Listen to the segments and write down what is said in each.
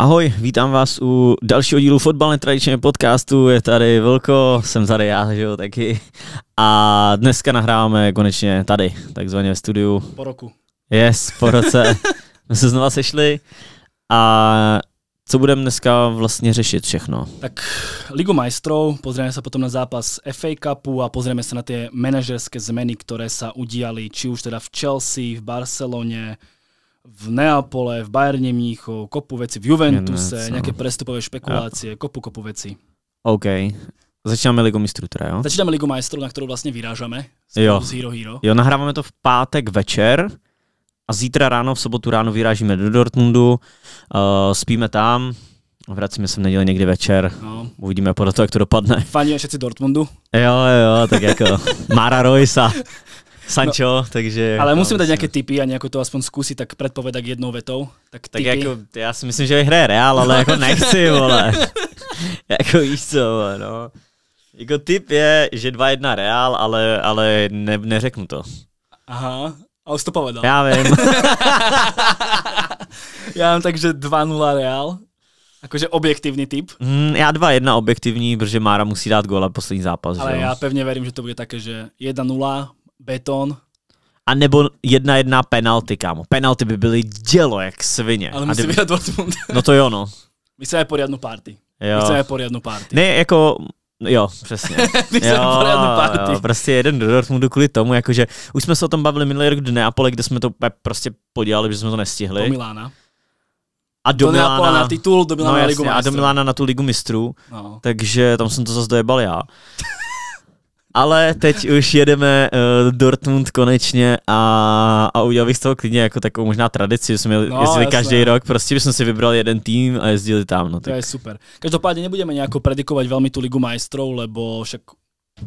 Ahoj, vítám vás u dalšího dílu fotbalné tradičního podcastu. Je tady Vlko, jsem tady já, že jo, taky. A dneska nahráváme konečně tady, takzvaně ve studiu. Po roku. Yes, po roce. My se znova sešli a co budeme dneska vlastně řešit všechno? Tak Ligu majstrov, pozrieme se potom na zápas FA Cupu a pozrieme se na ty manažerské změny, které sa udělaly, či už teda v Chelsea, v Barceloně v Neapole, v Bayerně Mníchov, kopu věcí v Juventuse, ne, nějaké prestupové špekulácie, ja. kopu, kopu věcí. OK. Začínáme Ligu mistrů teda, jo? Začínáme Ligu mistrů, na kterou vlastně vyrážeme. Jo. Z Hero Hero. Jo, nahráváme to v pátek večer a zítra ráno, v sobotu ráno vyrážíme do Dortmundu, uh, spíme tam, vracíme se v neděli někdy večer, no. uvidíme podle toho, jak to dopadne. Fandíme všetci Dortmundu? Jo, jo, tak jako Mara Roysa. Sancho, no, takže... Jako ale musím dát vlastně- nějaké tipy a nějakou to aspoň zkusit, tak predpovedat jednou vetou. Tak, tak tipy. jako, já si myslím, že hraje Real, ale jako no. nechci, vole. jako víš co, no. Jako tip je, že 2-1 Real, ale, ale ne, neřeknu to. Aha, a už to povedal. Já vím. já mám takže 2-0 Real. Jakože objektivní typ. Mm, já dva, jedna objektivní, protože Mára musí dát góla poslední zápas. Ale že? já pevně verím, že to bude také, že 1-0, beton. A nebo jedna jedna penalty, kámo. Penalty by byly dělo jak svině. Ale musí kdyby... vyhrát Dortmund. no to jo, no. My chceme poriadnu party. Jo. My chceme poriadnu party. Ne, jako Jo, přesně. jo, jo, prostě jeden do Dortmundu kvůli tomu, jakože už jsme se o tom bavili minulý rok do Neapole, kde jsme to prostě podělali, že jsme to nestihli. Do Milána. A do, do Milána na titul, do Milána no, jasně, na Ligu mistrů. A do Milána na tu Ligu mistrů, no. takže tam jsem to zase dojebal já. Ale teď už jedeme uh, Dortmund konečně a, a udělal bych z toho klidně jako takovou možná tradici, že jsme no, jezdili jasné. každý no. rok, prostě bychom si vybrali jeden tým a jezdili tam. No, tak. To je super. Každopádně nebudeme nějak predikovat velmi tu Ligu majstrov, lebo však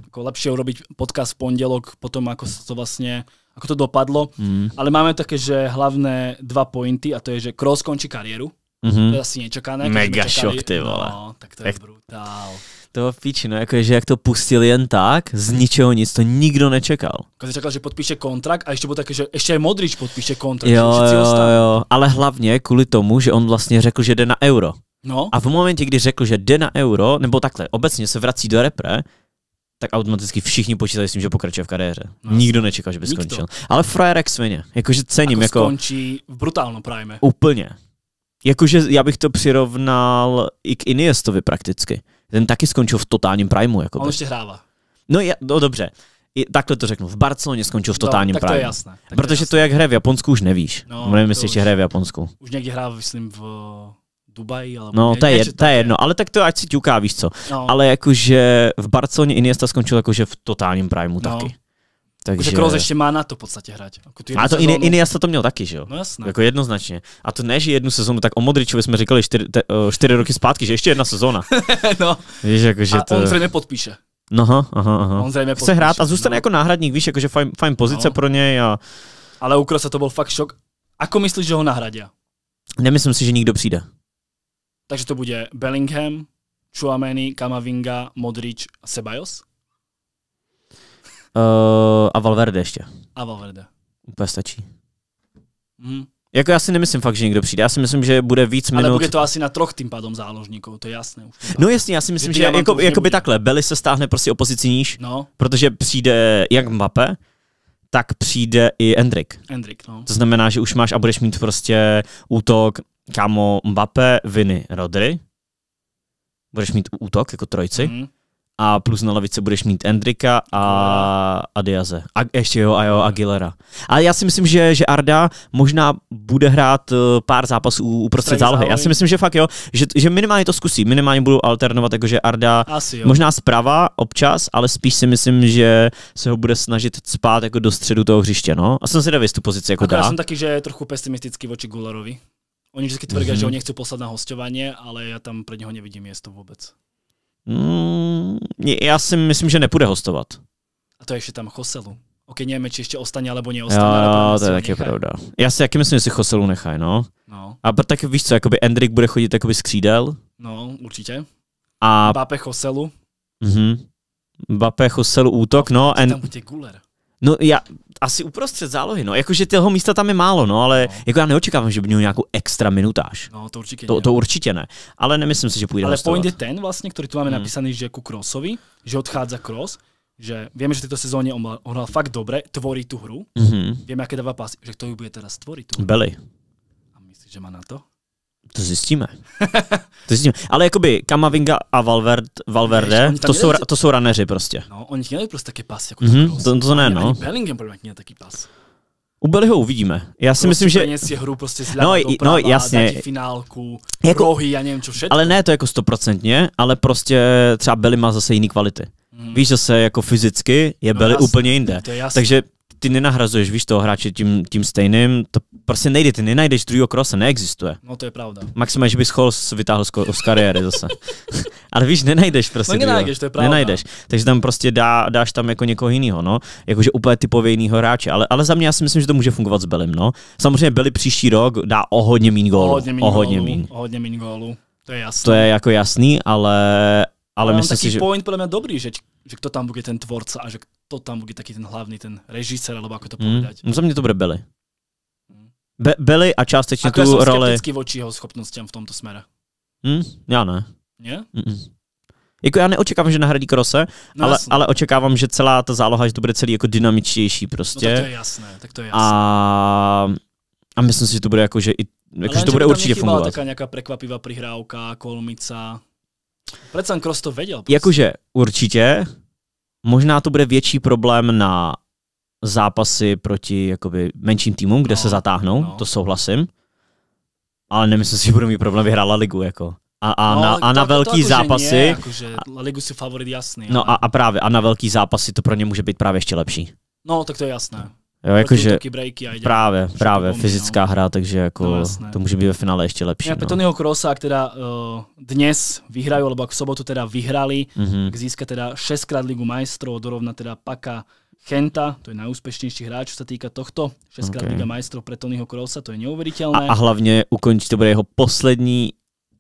jako lepší urobiť podcast v pondělok, potom, jako to vlastně ako to dopadlo. Mm. Ale máme také, že hlavné dva pointy a to je, že Kroos končí kariéru. Mm-hmm. To je asi nečekané. Mega šok, ty vole. No, tak to tak... je brutál. To píči, no jako je, že jak to pustil jen tak, z ničeho nic, to nikdo nečekal. Když řekl, že podpíše kontrakt a ještě bylo taky, že ještě Modrič podpíše kontrakt. Jo, že jo, jo, ale hlavně kvůli tomu, že on vlastně řekl, že jde na euro. No. A v momentě, kdy řekl, že jde na euro, nebo takhle, obecně se vrací do repre, tak automaticky všichni počítali s tím, že pokračuje v kariéře. No. Nikdo nečekal, že by Nikdo. skončil. Ale frajer jak svině. Jakože cením. Ako jako skončí v brutálno prime. Úplně. Jakože já bych to přirovnal i k Iniestovi prakticky ten taky skončil v totálním primu. Jako On ještě hrává. No, ja, no dobře. I, takhle to řeknu. V Barceloně skončil v no, totálním no, tak to je jasné. Tak Protože to, je jasné. to, jak hraje v Japonsku, už nevíš. No, Nevím, jestli ještě hraje v Japonsku. Už někdy hrál, myslím, v eh, Dubaji, Alebo No, to je, je, je jedno, ale tak to ať si ťuká, víš co. No. Ale jakože v Barceloně Iniesta skončil jakože v totálním primu no. taky. Takže... Jako, Kroos ještě má na to v podstatě hrát. Jako a to sezónu... Iniesta to měl taky, že jo? No jasné. Jako jednoznačně. A to ne, že jednu sezónu, tak o Modričovi jsme říkali čtyři, te, čtyři roky zpátky, že ještě jedna sezóna. no. Víš, jako, že a to... on zřejmě podpíše. No, aha, aha. On zřejmě Chce hrát a zůstane no. jako náhradník, víš, jakože fajn, fajn pozice no. pro něj. A... Ale u Krosa to byl fakt šok. Ako myslíš, že ho nahradí? Nemyslím si, že nikdo přijde. Takže to bude Bellingham, Chuameni, Kamavinga, Modrič Sebajos? Uh, a Valverde ještě. A Valverde. Úplně stačí. Mm. Jako já si nemyslím fakt, že někdo přijde. Já si myslím, že bude víc minut. Ale bude to asi na troch tým pádom záložníků, to je jasné. Už no jasně, já si myslím, že jako, jako by takhle. Beli se stáhne prostě pozici níž, no. protože přijde jak Mbappé, tak přijde i Endrik. Endrik, no. To znamená, že už máš a budeš mít prostě útok kamo Mbappé, Viny, Rodry. Budeš mít útok jako trojci. Mm a plus na lavice budeš mít Endrika a, a Diaze. A ještě jo, a jo, Aguilera. A já si myslím, že, že Arda možná bude hrát eh, pár zápasů uprostřed zálohy. Já si myslím, že fakt jo, že, že minimálně to zkusí, minimálně budou alternovat, jakože Arda Asi, jo. možná zprava občas, ale spíš si myslím, že se ho bude snažit spát jako do středu toho hřiště, no. A jsem si nevěst tu pozici jako Já jsem taky, že je trochu pesimistický voči Gularovi. Oni vždycky tvrdí, mm-hmm. že mhm. ho nechcú poslat na hostování, ale já tam pro něho nevidím město vůbec. Mm, já si myslím, že nepůjde hostovat. A to ještě tam Choselu. Ok, nevíme, či ještě ostane, alebo neostane. Jo, to je taky pravda. Já si taky myslím, že si Choselu nechaj, no. no. A tak víš co, jakoby Endrik bude chodit jakoby skřídel. No, určitě. A... Bape Choselu. Mhm. Bape Choselu útok, no. A en... Tam bude Guler. No já asi uprostřed zálohy, no. Jakože toho místa tam je málo, no, ale no. jako já neočekávám, že by měl nějakou extra minutáž. No, to určitě to, ne. to no. určitě ne. Ale nemyslím si, že půjde Ale point je ten vlastně, který tu máme hmm. napísaný, že ku jako Krosovi, že odchádza kros, že víme, že v tejto sezóne on hral fakt dobře tvorí tu hru. Mm-hmm. víme, jaké dává pásy, že to ju bude teraz tvoriť. Belly. A myslíš, že má na to? To zjistíme. to zjistíme. Ale jakoby Kamavinga a Valverd, Valverde, Víš, to, jsou, to jsou raneři prostě. No, oni měli prostě taky pas. Jako mm-hmm, to, to ne, no. Bellingham podle mě měl taky pas. U Bellyho uvidíme. Já si prostě myslím, že... Si hru prostě no, doprava, no jasně. finálku, jako, rohy, já nevím, co všechno. Ale ne to jako stoprocentně, ale prostě třeba Belly má zase jiný kvality. Hmm. Víš, se jako fyzicky je no, Belly jasný, úplně jinde. Takže ty nenahrazuješ, víš, toho hráče tím, tím stejným, to prostě nejde, ty nenajdeš druhého krosa, neexistuje. No to je pravda. Maximálně, že bys chol vytáhl z, z kariéry zase. Ale víš, nenajdeš prostě. No nenajdeš, to je pravda. Nenajdeš. Takže tam prostě dá, dáš tam jako někoho jiného, no. Jakože úplně typově jiného hráče. Ale, ale za mě já si myslím, že to může fungovat s Belim, no. Samozřejmě Beli příští rok dá o hodně mín gólu. O hodně mín. O hodně mín To je jasný. To je jako jasný, ale, ale myslím taký si, že... point podľa mňa dobrý, že, že kto tam bude ten tvorca a že kto tam bude taký ten hlavný, ten režisér, alebo ako to mhm. povedať. Mm, za mňa to bude Belly. Mhm. Be- Belly a částečně tu roli... Ako ja som roli... voči jeho schopnostiam v tomto smere. Mm, já ne. Nie? Mm-mm. Jako já neočekávám, že nahradí Krose, no, ale, ale očekávám, že celá ta záloha, že to bude celý jako dynamičtější prostě. No, tak to je jasné, tak to je jasné. A, a myslím si, že to bude jako, že, i, jako, ale že to bude určitě fungovat. Ale taká nějaká prekvapivá prihrávka, kolmica, proč jsem Cross to věděl? Prostě. Jakože určitě, možná to bude větší problém na zápasy proti jakoby menším týmům, kde no, se zatáhnou, no. to souhlasím. Ale nemyslím si, že budou mít problém vyhrát La Ligu. Jako. A, a, no, na, a na velký to, to jako, zápasy... Nie, jakože La Ligu si favorit jasný. No ale... a, a právě, a na velký zápasy to pro ně může být právě ještě lepší. No, tak to je jasné. Jo, prostě jakože právě, prostě právě fyzická no. hra, takže jako no, to může být ve finále ještě lepší. Ja, no. Petonyho Krosa, která uh, dnes vyhrajú, alebo v sobotu teda vyhrali, mm-hmm. tak získa teda šestkrát Ligu majstrov, dorovna teda Paka Chenta, to je najúspešnejší hráč, čo sa týka tohto. Šestkrát okay. Liga majstrov pre Tonyho Krosa, to je neuveriteľné. A, a hlavne ukončí, to bude jeho poslední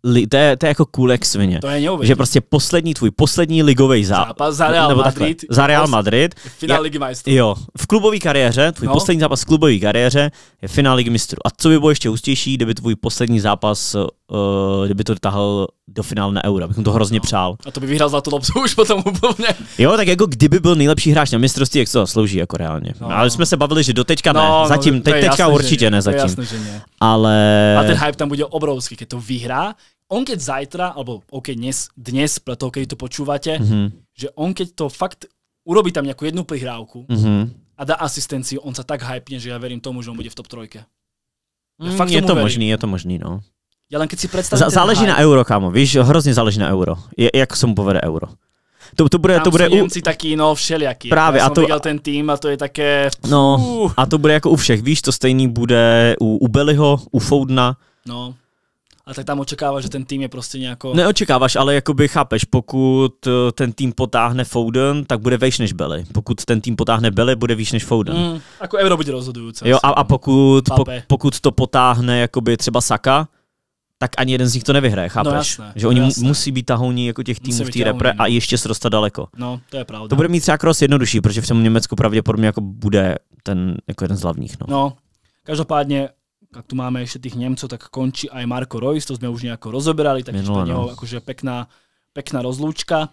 li, to, je, to je jako cool jak svině. To je Že prostě poslední tvůj, poslední ligový zá... zápas za Real nebo Madrid. Takhle, za Real Madrid. Finál Ligy mistrů. Jo, v klubové kariéře, tvůj no. poslední zápas v klubové kariéře je finál Ligy mistrů. A co by bylo ještě hustější, kdyby tvůj poslední zápas, uh, kdyby to dotáhl do finále na Euro, bych mu to hrozně no. přál. A to by vyhrál za to loptu už potom úplně. Jo, tak jako kdyby byl nejlepší hráč na mistrovství, jak se to slouží jako reálně. No. Ale jsme se bavili, že do teďka no, ne, no, zatím, no, teď, teďka určitě ne, zatím. Jasný, že ne. Ale... A ten hype tam bude obrovský, když to vyhrá, on keď zajtra, alebo OK, dnes, dnes preto, keď to počúvate, mm-hmm. že on keď to fakt urobí tam nejakú jednu prihrávku mm-hmm. a dá asistenciu, on sa tak hypne, že ja verím tomu, že on bude v top trojke. Ja mm, fakt je to verím. možný, je to možný, no. Ja len keď si predstavím... záleží na euro, kámo, víš, hrozně záleží na euro. Je, jak som mu povede euro. To, to bude, Tam to bude u... taký, taky, no, všelijaký. Právě. a to, viděl ten tým a to je také... No, a to bude jako u všech. Víš, to stejný bude u, u Beliho, u Foudna. No a tak tam očekáváš, že ten tým je prostě nějako... Neočekáváš, ale jakoby chápeš, pokud eh, ten tým potáhne Foden, tak bude vejš než Belly. Pokud ten tým potáhne Belly, bude výš než Foden. Mm, jako euro bude rozhodující. Jo, a, a pokud, po, pokud to potáhne jakoby třeba Saka, tak ani jeden z nich to nevyhraje, no, chápeš? No jasné, že oni no jasné. musí být tahouní jako těch týmů v té repre a no. ještě dostat daleko. No, to je pravda. To bude mít třeba kros jednodušší, protože v tom Německu pravděpodobně jako bude ten jako jeden z hlavních. No, no každopádně ak tu máme ešte tých Nemcov, tak končí aj Marko Reus, to sme už nejako rozoberali, takže to je akože pekná, pekná rozlúčka.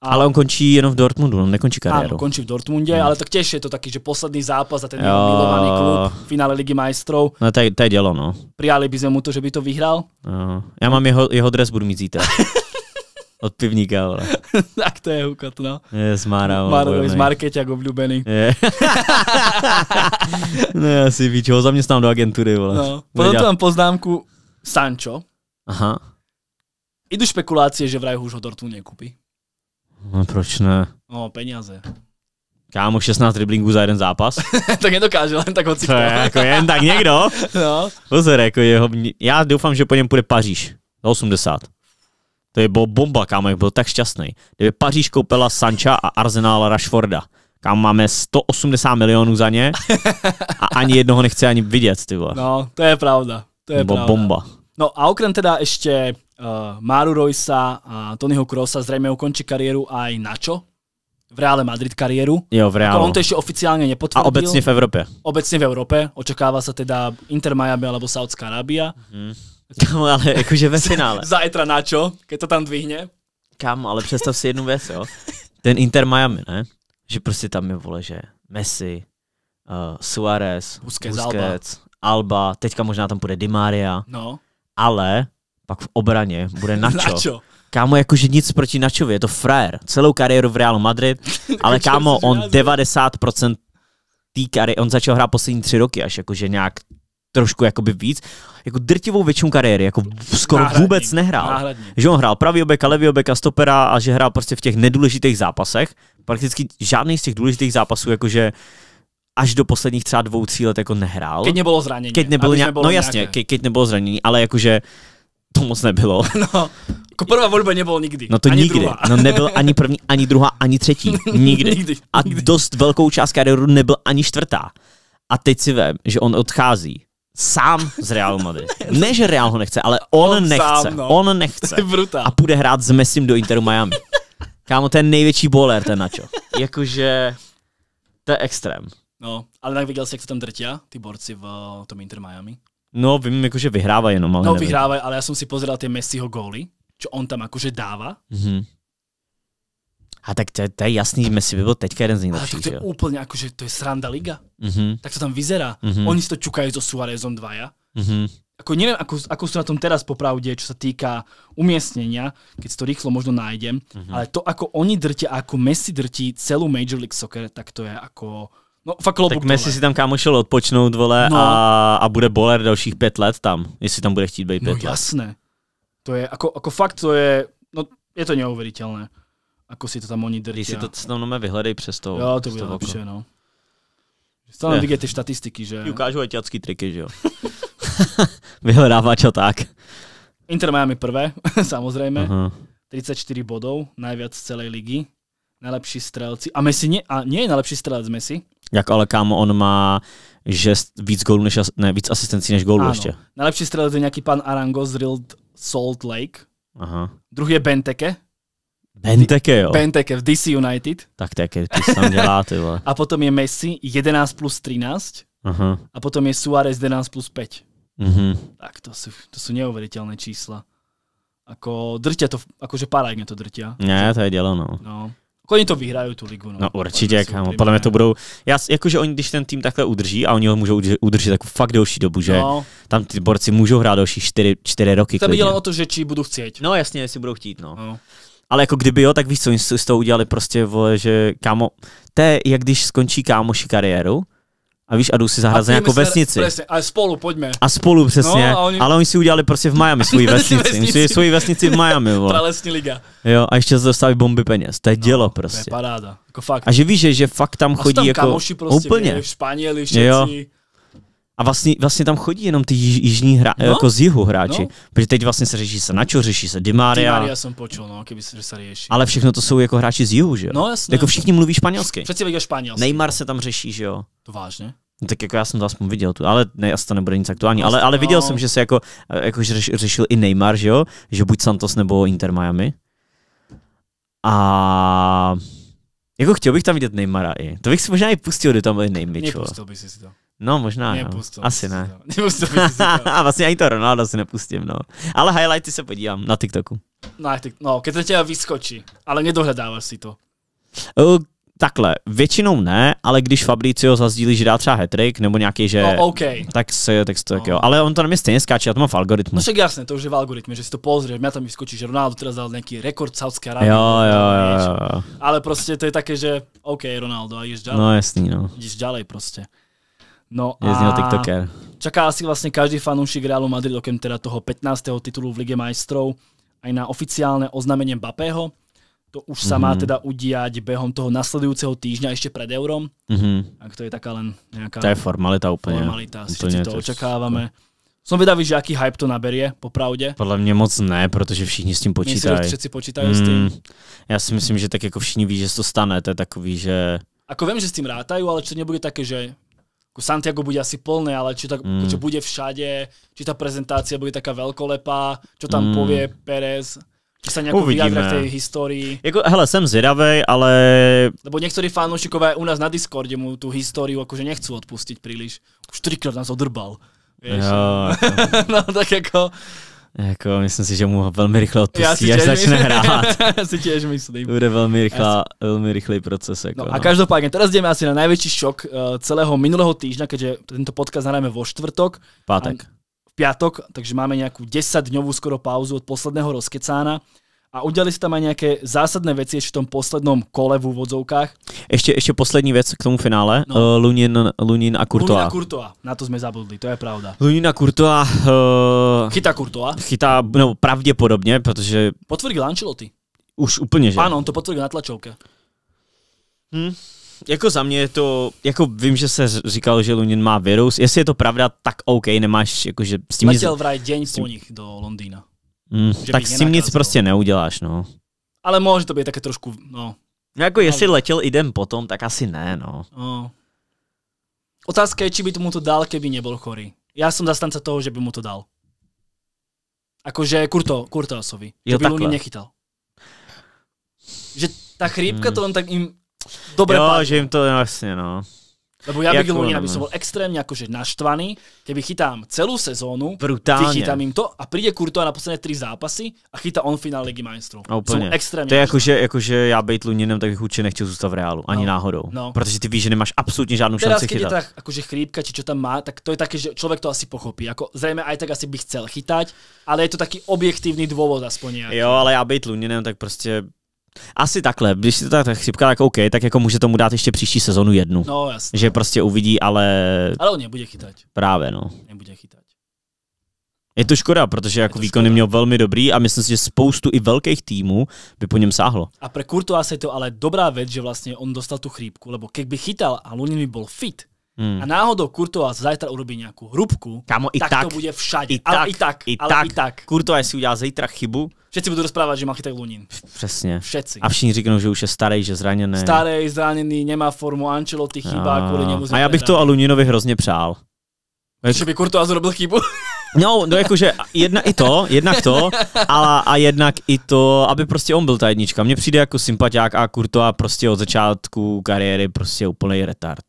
A... Ale on končí jenom v Dortmundu, on no, nekončí kariéru. Áno, končí v Dortmunde, hmm. ale tak tiež je to taký, že posledný zápas za ten jo. milovaný klub v finále Ligy majstrov. No to je, to je no. Prijali by sme mu to, že by to vyhral. Jo. No. Ja mám jeho, jeho dres, budu mít zítra. Od pivníka, vole. tak to je hukat, no. Je z Mára, Mar- Z Market, jak obľúbený. no já si víč, ho zaměstnám do agentury, vole. No. Potom tu mám poznámku Sancho. Aha. Idú špekulácie, že vraj už ho Dortmund nekúpi. No proč ne? No, peníze. Kámo, 16 driblingů za jeden zápas. to nedokáže len tak hoci. To je jako jen tak někdo. no. Pozor, jako jeho, já doufám, že po něm půjde Paříž. 80. To je bylo bomba, kámo, byl tak šťastný. Kdyby Paříž koupila Sancha a Arsenal Rashforda kam máme 180 milionů za ně a ani jednoho nechce ani vidět, ty vole. No, to je pravda. To je pravda. bomba. No a okrem teda ještě uh, Maru Roysa a Tonyho Krosa zřejmě ukončí kariéru aj Nacho, v Reále Madrid kariéru. Jo, v Reále. Jako on to ještě oficiálně nepotvrdil. A obecně v Evropě? Obecně v Evropě. Očekává se teda Inter Miami alebo Saudská Arábia. Mm. No, ale jakože ve finále. etra načo, ke to tam dvihne. Kam, ale představ si jednu věc, jo. Ten Inter Miami, ne? Že prostě tam je, vole, že Messi, uh, Suarez, Busquets, Busquets Alba. Alba, teďka možná tam bude Di Maria. No. Ale pak v obraně bude Nacho. Nacho. Kámo, jakože nic proti Načovi, je to frajer. Celou kariéru v Realu Madrid, ale kámo, on 90% tý kary, on začal hrát poslední tři roky až jakože nějak trošku jakoby víc, jako drtivou většinu kariéry, jako skoro náhradní, vůbec nehrál. Náhradní. Že on hrál pravý obeka, levý a stopera a že hrál prostě v těch nedůležitých zápasech. Prakticky žádný z těch důležitých zápasů, jakože až do posledních třeba dvou, tří let jako nehrál. Keď nebylo zranění. Keď nebylo, nějak, nebylo no jasně, ke, keď nebylo zranění, ale jakože to moc nebylo. No, jako prvá volba nebylo nikdy. No to ani nikdy. Druhá. No nebyl ani první, ani druhá, ani třetí. Nikdy. nikdy. A nikdy. dost velkou část kariéru nebyl ani čtvrtá. A teď si vím, že on odchází sám z Realu Madrid. Ne, že Real ho nechce, ale on, on nechce. Sám, no. On nechce. A půjde hrát s Messim do Interu Miami. Kámo, ten největší boler, ten načo. Jakože, to je extrém. No, ale tak viděl jsi, jak to tam drtí, ty borci v eh, tom Inter Miami? No, vím, jakože vyhrávají jenom, ale No, vyhrávají, ale já jsem si pozeral ty Messiho góly, co on tam jakože dáva. Mm-hmm. A tak to, to je jasný, Messi by byl teďka jeden z nejlepších. Ale to je úplně jako, že to je sranda liga. Mm-hmm. Tak to tam vyzerá. Mm-hmm. Oni si to čukajú so Suárezom dvaja. Mm-hmm. Ako neviem, ako, ako sú na tom teraz popravde, čo sa týka umiestnenia, keď si to rýchlo možno nájdem, mm-hmm. ale to, ako oni drtia a ako Messi drtí celú Major League Soccer, tak to je ako... No, fakt klobuk, tak Messi si tam kámo šel odpočnout, vole, no. a, a bude boler dalších pět let tam, jestli tam bude chtít být no pět no, let. jasné. To je, ako, ako fakt to je, no, je to neuvěřitelné ako si to tam oni drží. Ty si to stanovíme vyhledej přes to. Jo, to bylo vše, no. Stále vidět ty statistiky, že... Ti ukážu ajťacký triky, že jo. Vyhledává čo tak. Inter Miami prvé, samozřejmě. Uh-huh. 34 bodů, najviac z celé ligy. Nejlepší strelci. A Messi nie, a nie je nejlepší strelec Messi. Jak ale kámo, on má že víc gólů než, ne, víc asistencí než gólů ještě. Nejlepší strelec je nějaký pan Arango z Real Salt Lake. Aha. Druhý je Benteke, Benteke, jo. Benteke v DC United. Tak Teke, ty tam dělá, ty vole. A potom je Messi 11 plus 13. Uh-huh. A potom je Suárez 11 plus 5. Uh-huh. Mhm. Tak to jsou, to jsou neuveriteľné čísla. Ako drtě to, akože parádně to drtia. Ne, to je dělo, no. no. Oni to vyhrají tu ligu. No, no určitě, kámo, podle mě to budou, já, jakože oni, když ten tým takhle udrží a oni ho můžou udržet jako fakt delší dobu, že no. tam ty borci můžou hrát další 4, 4 roky. To by dělo o to, že či budou chtít. No jasně, jestli budou chtít, no. no. Ale jako kdyby jo, tak víš, co oni s toho udělali prostě, vole, že kámo, to je jak když skončí kámoši kariéru, a víš, a jdu si zahrát za nějakou vesnici. a spolu, pojďme. A spolu, no, přesně. No, a oni... Ale oni si udělali prostě v Miami svoji vesnici. Oni si svoji vesnici v Miami, vole. Pralesní liga. Jo, a ještě zastaví bomby peněz. To je no, dělo prostě. To je prostě. paráda. Jako fakt. A že víš, že, že fakt tam chodí tam jako... prostě, úplně. Španěli, všetci. Jo. A vlastně, vlastně tam chodí jenom ty jižní hra, no? jako z jihu hráči. No? Protože teď vlastně se řeší se Načo, řeší se Dimaria. Dimaria jsem počul, no, kdyby se, se řeší. Ale všechno to jsou jako hráči z jihu, že jo? No jasně. Jako všichni mluví španělsky. Přeci španělsky. Neymar se tam řeší, že jo? To vážně? No, tak jako já jsem to aspoň viděl tu, ale ne, asi to nebude nic aktuální, ale, ale viděl no. jsem, že se jako, jako že řešil i Neymar, že jo, že buď Santos nebo Inter Miami. A jako chtěl bych tam vidět Neymara i. To bych si možná i pustil, kdy tam byl Neymar. Nepustil bych si to. No, možná, nepustil no. Asi ne. Nepustil A vlastně ani to Ronaldo si nepustím, no. Ale highlighty se podívám na TikToku. Na TikToku, no, když to tě vyskočí, ale nedohledáváš si to. Uh, Takhle, většinou ne, ale když Fabricio zazdílí, že dá třeba hetrik nebo nějaký, že. No, okay. Tak se tak, tak no. jo. Ale on to na mě stejně skáče, já to mám v algoritmu. No však jasné, to už je v algoritmu, že si to pozře, mě tam vyskočí, že Ronaldo teda dal nějaký rekord Saudské Arábie. Jo, jo, jo, jo, Ale prostě to je také, že OK, Ronaldo, a jdeš dál. No jasný, no. Jdeš dále prostě. No je a... TikToker. Čaká asi vlastne každý fanúšik Realu Madrid, okrem teda toho 15. titulu v Lige majstrov, aj na oficiálne oznámenie Bapého. To už sa mm -hmm. má mhm. teda udiať behom toho nasledujúceho týždňa ešte pred eurom. Mm -hmm. Ak to je taká len nejaká... To je formalita úplne. Formalita, si to očakávame. To... Som vedavý, že jaký hype to naberie, popravde. Podle mě moc ne, protože všichni s tím počítají. všetci počítají mm, s tím. Hmm. Já si myslím, že tak jako všichni ví, že to stane, to je takový, že... Ako vím, že s tím rátajú, ale to nebude také, že Santiago bude asi plné, ale či, tak, mm. čo bude všade, či tá prezentácia bude taká velkolepá, čo tam mm. povie Perez, či sa nejako vyjadra v tej histórii. Jako, hele, jsem zvědavej, ale... Lebo niektorí fanúšikové u nás na Discorde mu tú históriu akože nechcú odpustiť príliš. Už trikrát nás odrbal. Vieš? Jo, jako- no tak jako... Jako, myslím si, že mu velmi rychle odpustí, já až začne my... hrát. já si těž myslím. Bude velmi, rychlá, si... velmi rychlý proces. Jako, no, a no. každopádně, teraz jdeme asi na největší šok uh, celého minulého týždňa, keďže tento podcast hrajeme vo čtvrtok. Pátek. A, v pátek. takže máme nějakou 10 dňovou skoro pauzu od posledného rozkecána a udělali jste tam aj nějaké zásadné věci ještě v tom poslednom kole v úvodzovkách. Ještě ještě poslední věc k tomu finále. No. Uh, Lunin, Lunin a Kurtoa. Lunin a Kurtoa, na to jsme zabudli, to je pravda. Lunin a Kurtoa... Uh, eh, chytá Kurtoa. Chytá, no pravděpodobně, protože... Potvrdil Ancelotti. Už úplně, že? Ano, on to potvrdil na tlačovke. Hm. Jako za mě je to, jako vím, že se říkal, že Lunin má virus. Jestli je to pravda, tak OK, nemáš, jakože s tím... Letěl vraj deň po nich do Londýna. Mm, tak s tím nic prostě neuděláš, no. Ale může to být také trošku, no. No jako jestli no. letěl i den potom, tak asi ne, no. no. Otázka je, či by tomu to dal, keby nebyl chorý. Já jsem zastance toho, že by mu to dal. Akože Kurto, Kurtoasovi. Že by Luni nechytal. Že ta chrípka mm. to on tak jim dobre Jo, pár. že jim to no, jasně, no. Lebo ja bych jako Lúňina no, no. by som bol extrémne jako, naštvaný, keby chytám celou sezónu, Brutálne. vychytám jim to a príde Kurto na posledné tři zápasy a chytá on finál Ligy majstrů. No, úplně. extrémně to je jakože, jakože já být Luninem, tak bych určitě nechtěl zůstat v reálu, ani no. náhodou. No. Protože ty víš, že nemáš absolutně žádnou Teraz, šanci chytat. Teraz, jakože chrípka, či čo tam má, tak to je taky že člověk to asi pochopí. Jako, zřejmě aj tak asi bych chcel chytať, ale je to taky objektivní důvod aspoň nějaký. Jo, ale já být Luninem, tak prostě asi takhle, když si to tak, tak chřipka, tak OK, tak jako může tomu dát ještě příští sezonu jednu. No, jasně. Že prostě uvidí, ale... Ale on nebude chytat. Právě, no. Nebude chytat. Je to škoda, protože jako výkony škoda. měl velmi dobrý a myslím si, že spoustu i velkých týmů by po něm sáhlo. A pro Kurtoa je to ale dobrá věc, že vlastně on dostal tu chrípku, lebo keď by chytal a Lunin by byl fit, Hmm. A náhodou Kurtoa zajtra urobí nějakou hrubku, Kámo, i tak, tak, to bude všade. I ale tak, i tak. I ale tak. I tak. Kurtoa si udělá zítra chybu, Všetci budú rozprávať, že má chytať Lunin. Přesně. Všetci. A všichni říkají, že už je starý, že zraněný. Starý, zraněný, nemá formu, ty chybá, a... kvůli němu A já bych to a Luninovi hrozně přál. Jak... Že by a zrobil chybu. No, no jakože jedna i to, jednak to, a, a jednak i to, aby prostě on byl ta jednička. Mně přijde jako sympatiák a kurto, a prostě od začátku kariéry prostě úplný retard.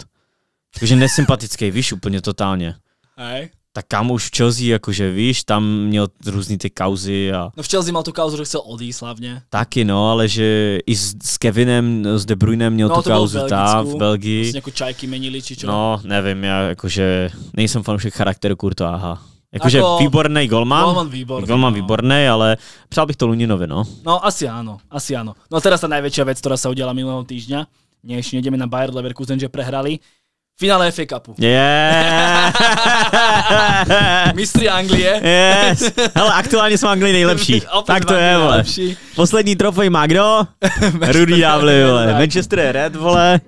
Takže nesympatický, víš, úplně totálně. Hej tak kam už v Chelsea, jakože víš, tam měl různý ty kauzy a... No v Chelsea mal tu kauzu, že chcel odjít slavně. Taky no, ale že i s, s Kevinem, no, s De Bruyne měl no, tu kauzu v tam, v Belgii. Vlastně jako čajky menili či čo? No, nevím, já jakože nejsem fanoušek charakteru aha. Jakože jako, výborný golman. Golman výborný. Golman no. výborný, ale přál bych to Luninovi, no. No asi ano, asi ano. No a teraz ta největší věc, která se udělala minulého týždňa, než nejdeme na Bayer Leverkusen, že prehrali, Finále FA Cupu. Yeah. Mistry Anglie. yes. Hele, aktuálně jsme Anglii nejlepší. tak to je, vole. Nejlepší. Poslední trofej má kdo? Rudy Javli, vole. Manchester Red, vole.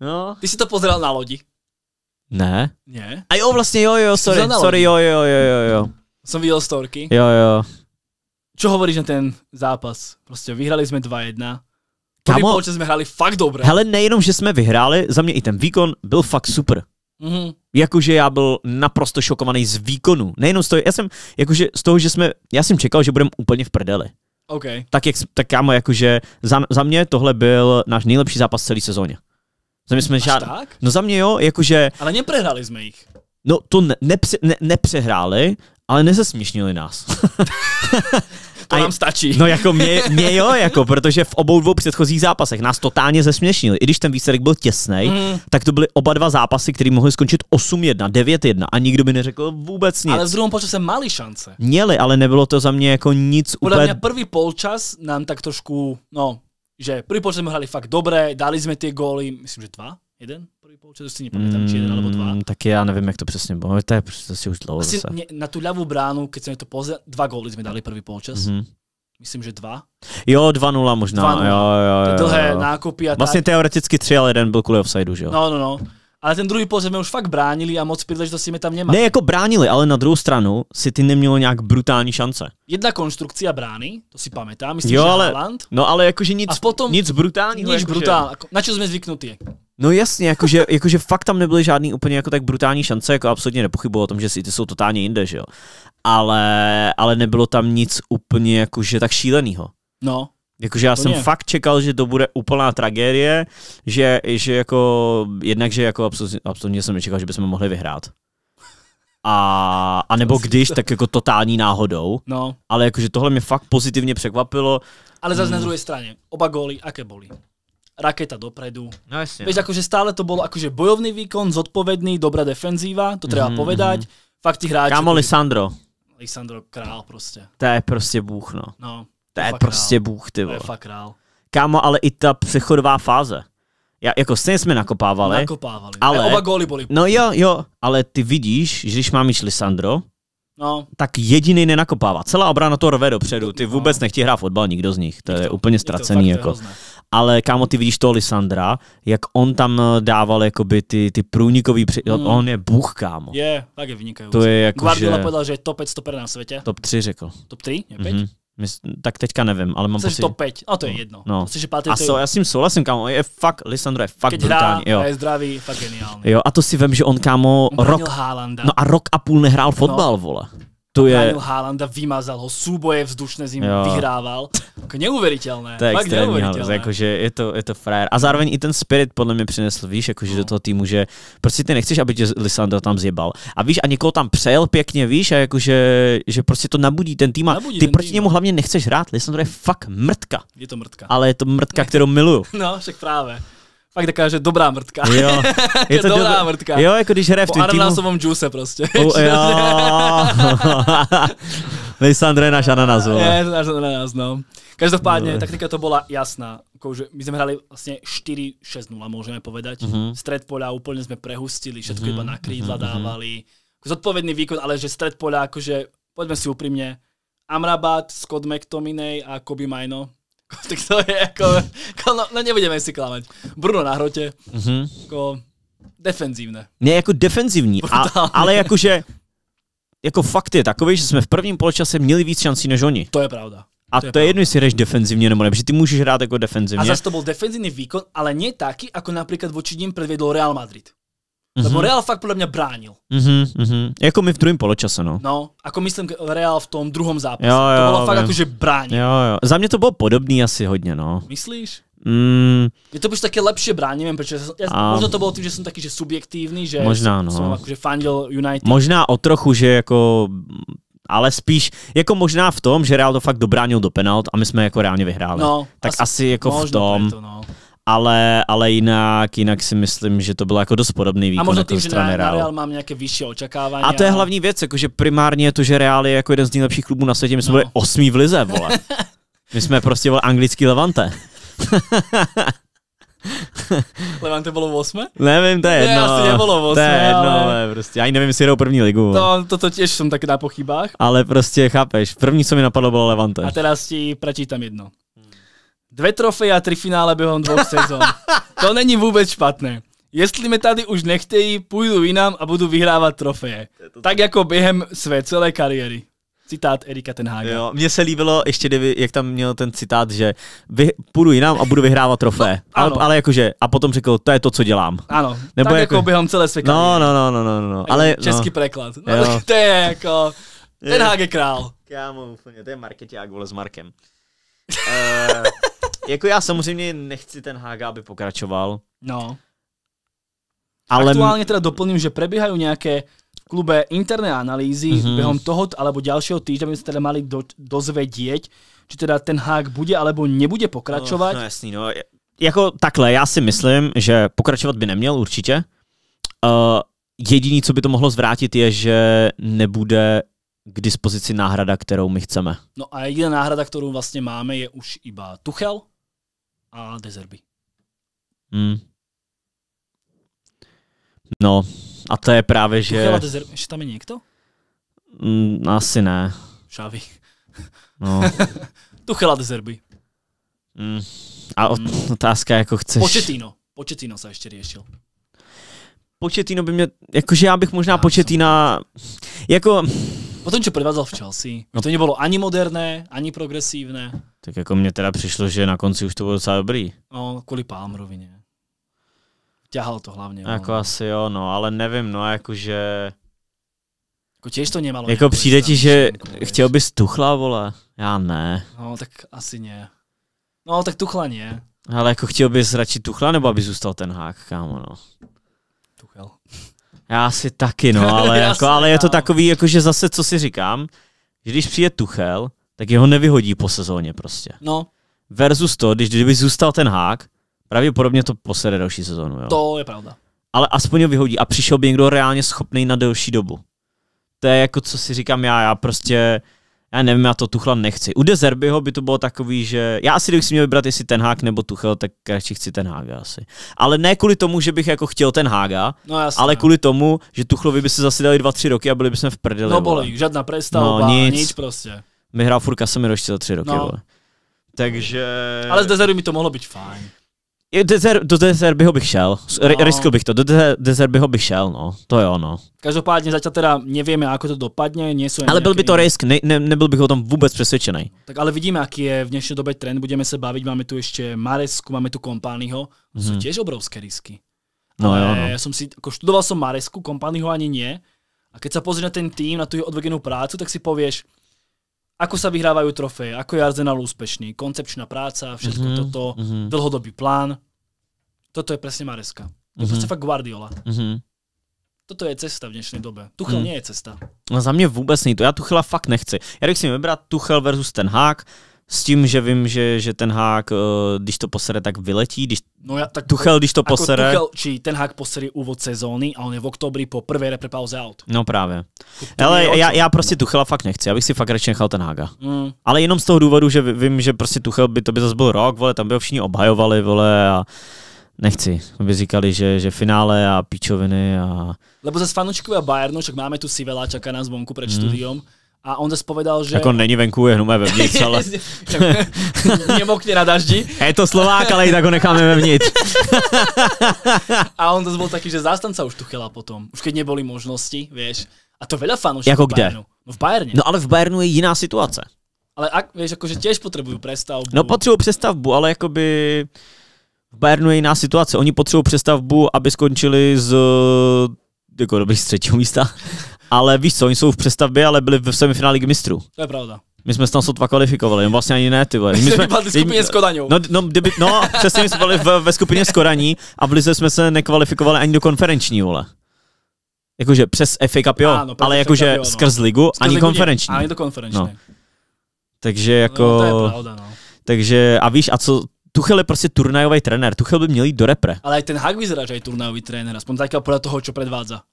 No. Ty jsi to pozeral na lodi? Ne. Ne? A jo, vlastně jo, jo, sorry, sorry, jo, jo, jo, jo, jo. Jsem viděl storky. Jo, jo. Čo hovoríš na ten zápas? Prostě vyhrali jsme 2-1. Kámo, jsme hráli fakt dobře. Hele, nejenom, že jsme vyhráli, za mě i ten výkon byl fakt super. Mm-hmm. Jakože já byl naprosto šokovaný z výkonu. Nejenom z toho, já jsem, jakože z toho, že jsme, já jsem čekal, že budeme úplně v prdeli. Okay. Tak, jak, tak kámo, jakože za, za mě tohle byl náš nejlepší zápas celé sezóně. Za mě jsme žád... tak? No za mě jo, jakože... Ale neprehráli jsme jich. No to ne, nepře, ne, nepřehráli, ale nezesměšnili nás. To a nám stačí. No jako mě, mě jo, jako, protože v obou dvou předchozích zápasech nás totálně zesměšnili. I když ten výsledek byl těsný, mm. tak to byly oba dva zápasy, které mohly skončit 8-1, 9-1 a nikdo by neřekl vůbec nic. Ale v druhém počase mali šance. Měli, ale nebylo to za mě jako nic Podle úplně... Podle první polčas nám tak trošku, no, že první počas jsme hrali fakt dobré, dali jsme ty góly, myslím, že dva, jeden, první poločas, si nepamětám, mm, či jeden alebo dva. Tak já nevím, jak to přesně bylo, to je prostě asi už dlouho. Asi mě, na tu ľavú bránu, keď jsme to pozrel, dva góly jsme dali první poločas. Mm-hmm. Myslím, že dva. Jo, 2-0 možná. 2-0. Jo, jo, jo, dlhé jo. nákopy a Vlastně tak. teoreticky tři, ale jeden byl kvůli offsideu, že jo? No, no, no. Ale ten druhý poločas jsme už fakt bránili a moc příležitostí jsme tam nemá. Ne, jako bránili, ale na druhou stranu si ty nemělo nějak brutální šance. Jedna konstrukce brány, to si pamatuju, myslím, jo, že ale, Haaland. No ale jakože nic, a potom, nic brutálního. Nic jako brutálního, že... na co jsme zvyknutí. No jasně, jakože, jakože fakt tam nebyly žádný úplně jako tak brutální šance, jako absolutně nepochybuji o tom, že si ty jsou totálně jinde, že jo. Ale, ale nebylo tam nic úplně jakože tak šílenýho. No, Jakože já jsem fakt čekal, že to bude úplná tragédie, že, že jako, jednak, že jako absolutně, absolutně jsem nečekal, že bychom mohli vyhrát. A, a nebo když, tak jako totální náhodou. No. Ale jakože tohle mě fakt pozitivně překvapilo. Ale zase na hmm. druhé straně, oba góly, aké boli raketa dopredu. No jasne. Vieš, no. akože stále to bolo akože bojovný výkon, zodpovedný, dobrá defenzíva, to mhm, treba mm-hmm. povedať. Fakt tých hráči... Kamo Lisandro. Lisandro král prostě. To je prostě búch, no. No. To je, proste prostě král. bůh, ty vole. To je fakt král. Kámo, ale i ta přechodová fáze. Já, jako s jsme nakopávali. Nakopávali. Ale, ale oba góly byly. No jo, jo, ale ty vidíš, že když mám mít Lisandro, No. tak jediný nenakopává. Celá obrana to rve dopředu. Ty no. vůbec no. hrát fotbal, nikdo z nich. To nikto, je úplně ztracený. Jako ale kámo, ty vidíš toho Lisandra, jak on tam eh, dával jakoby ty, ty průnikový, při... mm. on je bůh, kámo. Je, tak je vynikající. To je jako, Guardiola že... povedal, že je top 5 stoper na světě. Top 3 řekl. Top 3? Je 5? Mm-hmm. Tak teďka nevím, ale mám pocit... top 5, a to je no, jedno. No. Chceš, že pátý, a so, je... já s tím souhlasím, kámo, je fakt, Lisandro je fakt Keď brutální. Hrá, jo. je zdravý, fakt geniální. Jo, a to si vím, že on, kámo, on rok... No a rok a půl nehrál no. fotbal, no. vole tu je... Hálanda vymazal ho, súboje vzdušné s jo. vyhrával. Jako neuvěřitelné. To je Fakt neuvěřitelné. Jakože je to, je to frajer. A zároveň i ten spirit podle mě přinesl, víš, jakože no. do toho týmu, že prostě ty nechceš, aby tě Lisandro tam zjebal. A víš, a někoho tam přejel pěkně, víš, a jakože že prostě to nabudí ten tým a nabudí ty proti tým. němu hlavně nechceš hrát. Lisandro je fakt mrtka. Je to mrtka. Ale je to mrtka, kterou miluju. no, však právě. Pak taká, že dobrá mrtka. Jo. Je to dobrá do... mrtka. Jo, jako když hraje v tým týmu. Po džuse prostě. Oh, jo. Lisandro je náš ananas, vole. Je to náš ananas, no. Každopádně, no. taktika to bola jasná. Akože my sme hrali vlastne 4-6-0, môžeme povedať. Mm-hmm. Stred poľa úplne sme prehustili, všetko mm-hmm. iba na krídla uh-huh. dávali. Zodpovedný výkon, ale že stred poľa, akože, poďme si úprimne, Amrabat, Scott McTominay a Kobe Mino, tak to je jako, jako no, no nebudeme si klamať. Bruno na hrotě, mm-hmm. jako defenzívne. Ne, jako defenzivní, a, ale jakože jako fakt je takový, že jsme v prvním poločase měli víc šancí než oni. To je pravda. A to je, je jedno, jestli hraješ defenzivně nebo ne, protože ty můžeš hrát jako defenzivně. A zase to byl defenzivní výkon, ale ne taky, jako například v očidním předvedl Real Madrid. Mm-hmm. Lebo mhm. Real fakt podle mě bránil. Mm-hmm, mm-hmm. Jako my v druhém poločase, no. No, jako myslím Real v tom druhém zápase. Jo, jo, to bylo fakt jako, že bránil. Jo, jo. Za mě to bylo podobný asi hodně, no. Myslíš? Mm. Je to už také lepšie bráním, protože já, a... možná to bylo tím, že jsem taky že subjektivní, že možná, no. jsem jako, že fandil United. Možná o trochu, že jako mm, ale spíš jako možná v tom, že Real to fakt dobránil do penalt a my jsme jako reálně vyhráli. No, tak asi, asi jako v tom. To, no ale, ale jinak, jinak si myslím, že to bylo jako dost podobný výkon. A možná jako tím, že na, Real. na Real mám nějaké vyšší očekávání. A to je hlavní věc, jakože primárně je to, že Real je jako jeden z nejlepších klubů na světě, my jsme no. byli osmý v lize, vole. My jsme prostě byli anglický Levante. Levante bylo v osmé? Nevím, to je jedno. Ne, asi nebylo v osmé, To je jedno, ale... ale prostě, ani nevím, jestli jdou první ligu. To, to, to těž jsem taky na pochybách. Ale prostě, chápeš, první, co mi napadlo, bylo Levante. A teraz ti prečítam jedno. Dve trofeje a tri finále během dvou sezon. to není vůbec špatné. Jestli mi tady už nechtejí, půjdu jinam a budu vyhrávat trofeje. To tak to... jako během své celé kariéry. Citát Erika Tenhaga. Jo, mně se líbilo ještě, kdyby, jak tam měl ten citát, že vy, půjdu jinam a budu vyhrávat trofé. No, ale, ale, jakože, a potom řekl, to je to, co dělám. Ano, Nebo tak jako, jako během celé své no, kariéry. No, no, no, no, no, no. Jako ale, no. Český no. preklad. No, jo. to je jako, Ten je král. Kámo, úplně, to je marketák, vole, s Markem. uh, jako já samozřejmě nechci ten Haga, aby pokračoval. No. Ale... Aktuálně teda doplním, že prebiehajú nějaké klube interné analýzy mm -hmm. během toho alebo ďalšieho týždňa by sme teda mali do, dozvedieť, či teda ten hák bude alebo nebude oh, pokračovat. No, no jasný, no. Jako takhle, já si myslím, že pokračovat by neměl určitě. Uh, jediný, co by to mohlo zvrátit, je, že nebude k dispozici náhrada, kterou my chceme. No a jediná náhrada, kterou vlastně máme, je už iba Tuchel, a Dezerby. Hmm. No, a to je právě, že... Dezerby, že tam je někdo? Mm, asi ne. Šávy. No. Tuchela Dezerby. Mm. A hmm. otázka, jako chceš... Početino. Početino se ještě řešil. Početino by mě, jakože já bych možná Početina, jako... Po tom, co předvázel v Chelsea, no. to nebylo ani moderné, ani progresívné. Tak jako mně teda přišlo, že na konci už to bylo docela dobrý. No, kvůli Palmrovině. Ťahal to hlavně. No, jako no. asi jo, no, ale nevím, no, jakože... Jako těž to nemalo. Jako, jako přijde ti, že jako jako chtěl bys Tuchla, vole? Já ne. No, tak asi ne. No, tak Tuchla ne. Ale jako chtěl bys radši Tuchla, nebo aby zůstal ten hák, kámo, no. Tuchel. Já si taky, no, ale, jako, ale je to takový, jako, že zase, co si říkám, že když přijde Tuchel, tak jeho nevyhodí po sezóně prostě. No. Versus to, když kdyby zůstal ten hák, pravděpodobně to posede další sezónu. Jo? To je pravda. Ale aspoň ho vyhodí a přišel by někdo reálně schopný na delší dobu. To je jako, co si říkám já, já prostě já nevím, já to Tuchla nechci. U Dezerbyho by to bylo takový, že já asi kdybych si měl vybrat, jestli ten Hák nebo Tuchel, tak radši chci ten Hága asi. Ale ne kvůli tomu, že bych jako chtěl ten Hága, no, jasný, ale no. kvůli tomu, že Tuchlovi by se zase dali dva, tři roky a byli bychom v prdeli. No bolí, žádná prestavba, no, nic. nic. prostě. Vyhrál furt Kasemiro ještě za tři roky. No. Vole. Takže... Ale s Dezerby mi to mohlo být fajn. Dezer, do ho bych šel. no. Riskl bych to. Do de- ho bych šel, no. To jo, no. Každopádně zatím teda nevíme, jak to dopadne. Nejsou ale byl by to risk, ne, ne, nebyl bych o tom vůbec přesvědčený. Tak ale vidíme, jaký je v dnešní době trend. Budeme se bavit, máme tu ještě Maresku, máme tu Kompányho. To jsou hmm. těž obrovské risky. No ale jo, no. Já jsem si, jako študoval som Maresku, Kompányho ani nie. A keď se pozrieš na ten tým, na tu jeho práci, tak si pověš, ako sa vyhrávajú trofeje, ako je Arsenal úspešný, koncepčná práca, všetko mm-hmm, toto, mm-hmm. dlhodobý plán. Toto je presne Mareska. To mm-hmm. je mhm. fakt Guardiola. Mm-hmm. Toto je cesta v dnešní době. Tuchel hmm. nie je cesta. No za mě vůbec není to. Já Tuchela fakt nechci. Já bych si vybrat Tuchel versus ten Hák, s tím, že vím, že, že ten hák, eh, když to posede, tak vyletí, když No ja, tak Tuchel, když to posere. Tuchel, či ten hák posere úvod sezóny a on je v oktobri po prvé repre out. No právě. Ale já, já prostě Tuchela fakt nechci, já bych si fakt radši nechal ten Haga. Mm. Ale jenom z toho důvodu, že vím, že prostě Tuchel by to by zase byl rok, vole, tam by ho všichni obhajovali, vole, a nechci, aby říkali, že, že finále a píčoviny a... Lebo zase fanouškovia Bayernu, však máme tu čaká na vonku před mm. studiom, a on zase povedal, že... Ako není venku, je hnumé vevnitř, ale... Nemokne na daždi. je to Slovák, ale i tak ho necháme vevnitř. a on zase bol taký, že zástanca už Tuchela potom. Už keď neboli možnosti, vieš. A to veľa fanúšikov Jako kde? Bayernu. No v Bayernu. No ale v Bayernu je jiná situace. Ale ak, vieš, akože tiež potrebujú prestavbu. No potrebujú přestavbu, ale akoby... V Bayernu je jiná situace. Oni potřebují přestavbu, aby skončili z jako dobrý z třetího místa. Ale víš co, oni jsou v přestavbě, ale byli v semifinále Ligy mistrů. To je pravda. My jsme se tam sotva kvalifikovali, no vlastně ani ne, ty vole. My, jsme jsme v skupině s Kodaňou. No, no, kdyby, no přesně jsme byli ve, ve skupině s Koraní a v Lize jsme se nekvalifikovali ani do konferenční, vole. Jakože přes FA Cup, jo, Áno, ale jakože no. skrz ligu, skrz ani ligu konferenční. Ani do konferenční. No. Takže no, jako... No, to je pravda, no. Takže a víš, a co Tuchel je prostě turnajový trenér. Tuchel by měl jít do repre. Ale i ten Hagviz je turnajový trenér, aspoň zatiaľ podle toho, co předvádza.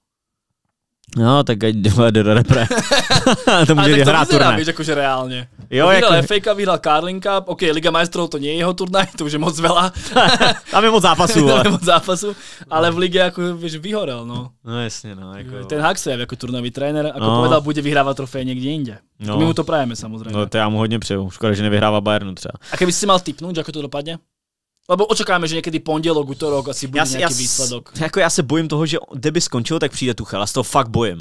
No, tak ať jde do repre. to může Ale hrát turnaj. Víš, jakože reálně. Jo, vyhrál jako... FA Cup, vyhrál Carling Cup, OK, Liga majstrů to není jeho turnaj, to už je moc vela. Tam je moc zápasů. Tam je moc zápasů, ale v lige jako, víš, vyhorel, no. No jasně, no. Jako... Ten Haxev jako turnový trenér, jako no. povedal, bude vyhrávat trofej někde jinde. No. My mu to prajeme samozřejmě. No to já mu hodně přeju, škoda, že nevyhrává Bayernu třeba. A kdyby si mal tipnout, jak to dopadne? Lebo očekáváme, že někdy pondělok, útorok asi bude já, nějaký já, výsledok. Jako já se bojím toho, že kdyby skončil, tak přijde Tuchel. a z toho fakt bojím.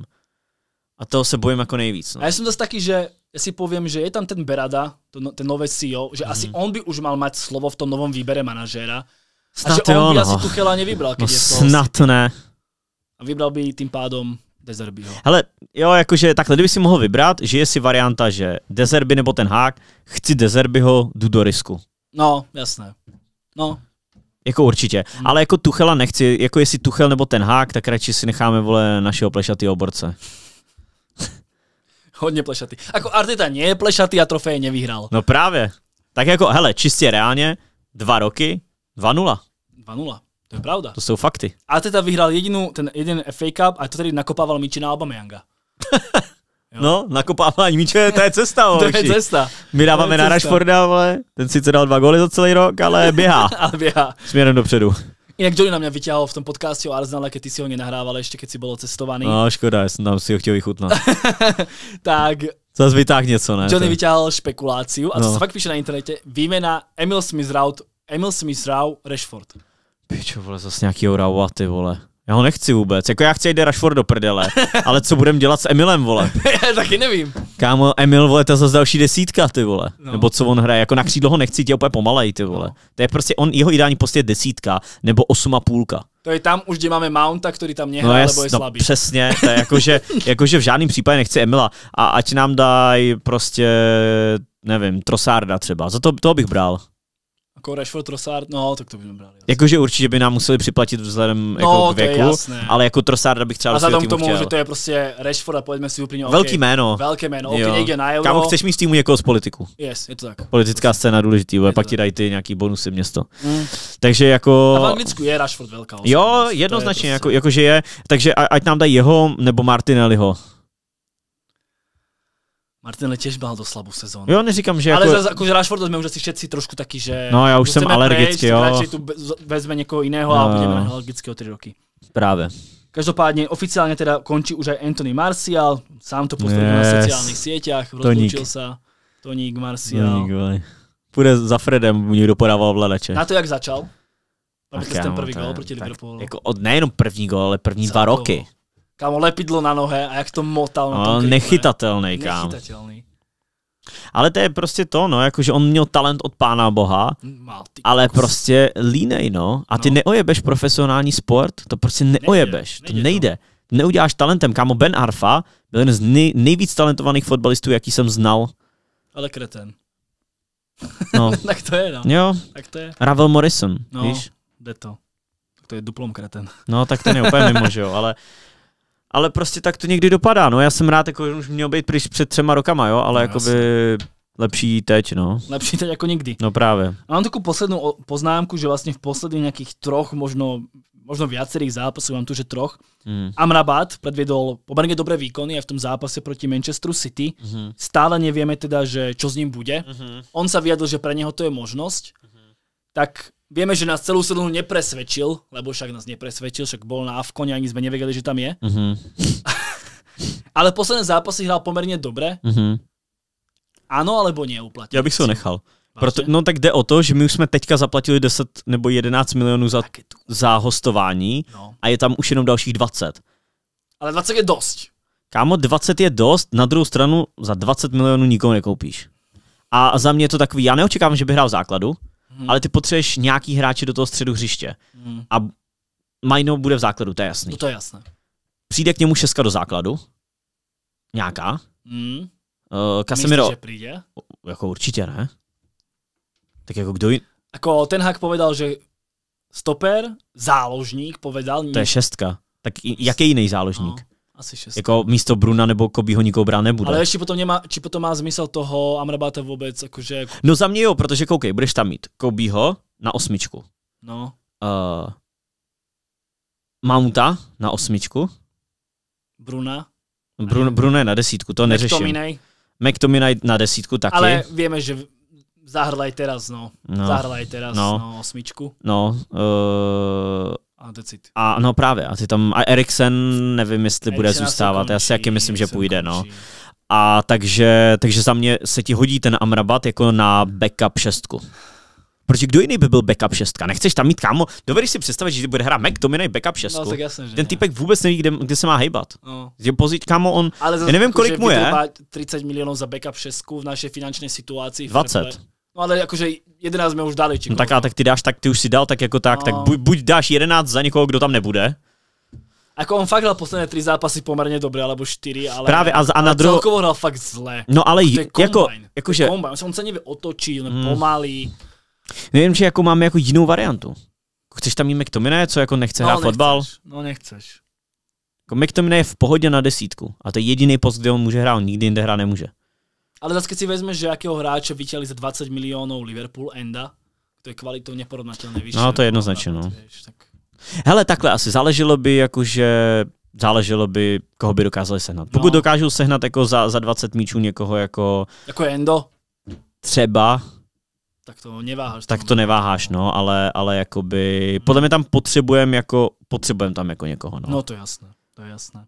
A toho se bojím jako nejvíc. No. A já jsem zase taky, že já si povím, že je tam ten Berada, to, no- ten nový CEO, že mm. asi on by už mal mať slovo v tom novom výbere manažera. Snad a že on by no. asi Tuchela nevybral, no, je to. Snad ne. A vybral by tím pádom Dezerbyho. Hele, jo, jakože takhle, kdyby si mohl vybrat, že je si varianta, že Dezerby nebo ten hák, chci Dezerbyho, jdu do risku. No, jasné. No. Jako určitě. Hmm. Ale jako Tuchela nechci, jako jestli Tuchel nebo ten Hák, tak radši si necháme, vole, našeho plešatý oborce. Hodně plešatý. Ako Arteta nie je plešatý a trofej nevyhrál. No právě. Tak jako, hele, čistě reálně, dva roky, 2-0. 2-0. To je pravda. To jsou fakty. Arteta vyhrál jedinu, ten jeden FA Cup a to tedy nakopával míči na Aubameyanga. Jo. No, nakopávání míče, to je cesta, To je cesta. My dáváme na Rashforda, ale ten sice dal dva góly za celý rok, ale běhá. A běhá. Směrem dopředu. Jinak Johnny na mě vytěhal v tom podcastu, o Arsenale, keď ty si ho nenahrával ještě, když si bylo cestovaný. No, škoda, já jsem tam si ho chtěl vychutnat. tak Zas vytáh něco, ne? Johnny vytěhal špekuláciu a no. co se fakt píše na internete, výjmena Emil Smith Rowe, Emil Smith Rowe, Rashford. Pičo, vole, zase nějaký Raua, ty vole. Já ho nechci vůbec. Jako já chci jít Rashford do prdele, ale co budem dělat s Emilem, vole? já taky nevím. Kámo, Emil, vole, to je zase další desítka, ty vole. No. Nebo co on hraje, jako na křídlo ho nechci, tě úplně pomalej, ty vole. No. To je prostě, on, jeho ideální post je desítka, nebo osma půlka. To je tam už, kde máme Mounta, který tam nehrá, no jas, nebo je no, slabý. přesně, to je jako, že jako, v žádném případě nechci Emila. A ať nám dají prostě, nevím, Trosarda třeba. Za to, toho bych bral. Jako Rashford, Trossard, no, tak to bychom brali. Jakože určitě by nám museli připlatit vzhledem no, jako no, k věku, jasné. ale jako Trossard bych třeba A vzhledem tomu, chtěl. že to je prostě Rashford a pojďme si úplně Velký okay. jméno. Velké jméno, okay, někde na euro. Kámo, chceš mít z týmu někoho z politiku. Yes, je to tak. Politická prostě. scéna důležitý, ale pak ti dají ty nějaký bonusy město. Mm. Takže jako... A v Anglicku je Rashford velká osoba. Jo, jednoznačně, je prostě... jako, že je, takže ať nám dají jeho nebo Martinelliho. Martin Letěš byl do slabou sezónu. Jo, neříkám, že Ale jako... zase, Rashford jsme už asi všetci trošku taky, že... No, já už jsem alergický, jo. Radši tu vezme někoho jiného no. a budeme o tři roky. Právě. Každopádně oficiálně teda končí už aj Anthony Martial, sám to postavil yes. na sociálních sítích. rozloučil se. Toník Martial. Toník, Půjde za Fredem, mu někdo podával ovladače. Na to, jak začal? Pak ten první gol proti Liverpoolu. Jako od, nejenom první gol, ale první Základ. dva roky. Kámo, lepidlo na nohe a jak to motal na tom no, Nechytatelný, kámo. Nechytatelný. Ale to je prostě to, no, jakože on měl talent od pána boha, ale kus. prostě línej, no. A ty no. neojebeš profesionální sport, to prostě neojebeš, nejde, to nejde. No. Neuděláš talentem, kámo. Ben Arfa byl jeden z nej, nejvíc talentovaných fotbalistů, jaký jsem znal. Ale kreten. No. tak to je, no. Jo. Tak to je. Ravel Morrison, no, víš? jde to. Tak to je duplom kreten. no, tak ten je úplně mimo, že jo, ale ale prostě tak to někdy dopadá, no já jsem rád, jako už měl být pryč před třema rokama, jo, ale no, jakoby jasný. lepší teď, no. Lepší teď jako nikdy. No právě. A mám takovou poslednou poznámku, že vlastně v posledních nějakých troch, možno možno viacerých zápasů mám tu, že troch. Mm. Amrabat predviedol poměrně dobré výkony a v tom zápase proti Manchesteru City. Mm-hmm. Stále nevíme teda, že čo s ním bude. Mm-hmm. On sa vyjadl, že pre něho to je možnosť. Mm-hmm. Tak Vieme, že nás celú sezónu nepresvedčil, lebo však nás nepresvedčil, však bol na Avkone, ani sme nevedeli, že tam je. Mm-hmm. ale posledné zápasy hral pomerne dobre. Mm-hmm. Ano alebo nie, uplatil? Já bych si ho nechal. Proto, no tak jde o to, že my už jsme teďka zaplatili 10 nebo 11 milionů za, za hostování no. a je tam už jenom dalších 20. Ale 20 je dost. Kámo, 20 je dost, na druhou stranu za 20 milionů nikoho nekoupíš. A za mě je to takový, já neočekávám, že by hrál v základu, hmm. ale ty potřebuješ nějaký hráče do toho středu hřiště. Hmm. A Majno bude v základu, to je jasný. To, no to je jasné. Přijde k němu šestka do základu, nějaká. Hmm. Uh, eh, Kasemiro... Myslíš, že přijde? Jako určitě ne. Tak jako kdo Ako ten hak povedal, že stoper, záložník povedal... To je šestka. Tak jaký jiný záložník? No. Asi šest. Jako místo Bruna nebo Kobeho nikoho brát nebude. Ale ještě potom, má, či potom má zmysel toho Amrabata vůbec, jakože... No za mě jo, protože koukej, budeš tam mít Kobeho na osmičku. No. Uh, Mounta na osmičku. Bruna. Brun, Bruna je na desítku, to neřeším. McTominay. McTominay na desítku taky. Ale víme, že zahrlaj teraz, no. no. Zahrlaj teraz, no. no, osmičku. No, uh, a decit. A no právě, a ty tam, a Eriksen nevím, jestli Eriksen bude zůstávat, končí, já si jaký myslím, že půjde, no. končí. no. A takže, takže za mě se ti hodí ten Amrabat jako na backup šestku. Protože kdo jiný by byl backup šestka? Nechceš tam mít kámo? Dovedeš si představit, že bude hrát McTominay backup no, šestku. No, tak jasně, že Ten typek vůbec neví, kde, kde se má hejbat. No. Je pozit, kámo, on, Ale já nevím, jako, kolik mu je. 30 milionů za backup šestku v naší finanční situaci. 20. Fairplay. No ale jakože 11 jsme už dali, Či No tak a tak ty dáš, tak ty už si dal, tak jako tak, no. tak buď, buď dáš 11 za někoho, kdo tam nebude. Ako on fakt hral posledné tři zápasy poměrně dobré, alebo čtyři, ale, Právě a, a na druhou... celkovo hral fakt zle. No ale to je kombajn, jako, jakože... Kombajn, on se nevě on hmm. pomalý. Nevím, že jako máme jako jinou variantu. Chceš tam jít McTominay, co jako nechce no, hrát nechceš, fotbal? No nechceš. Jako McTominay je v pohodě na desítku a to je jediný post, kde on může hrát, on nikdy jinde hrát nemůže. Ale zase keď si vezmeš, že akého hráča vyťali za 20 milionů Liverpool Enda, to je kvalitou neporovnateľne vyššie. No to je jednoznačně, no. tak... Hele, takhle asi záleželo by, jakože záleželo by, koho by dokázali sehnat. Pokud no. dokážu sehnat jako za, za 20 míčů někoho jako... Jako Endo? Třeba. Tak to neváháš. Tak to neváháš, no, ale, ale jakoby... Hmm. Podle mě tam potřebujeme jako... potřebujem tam jako někoho, no. No to je jasné, to je jasné.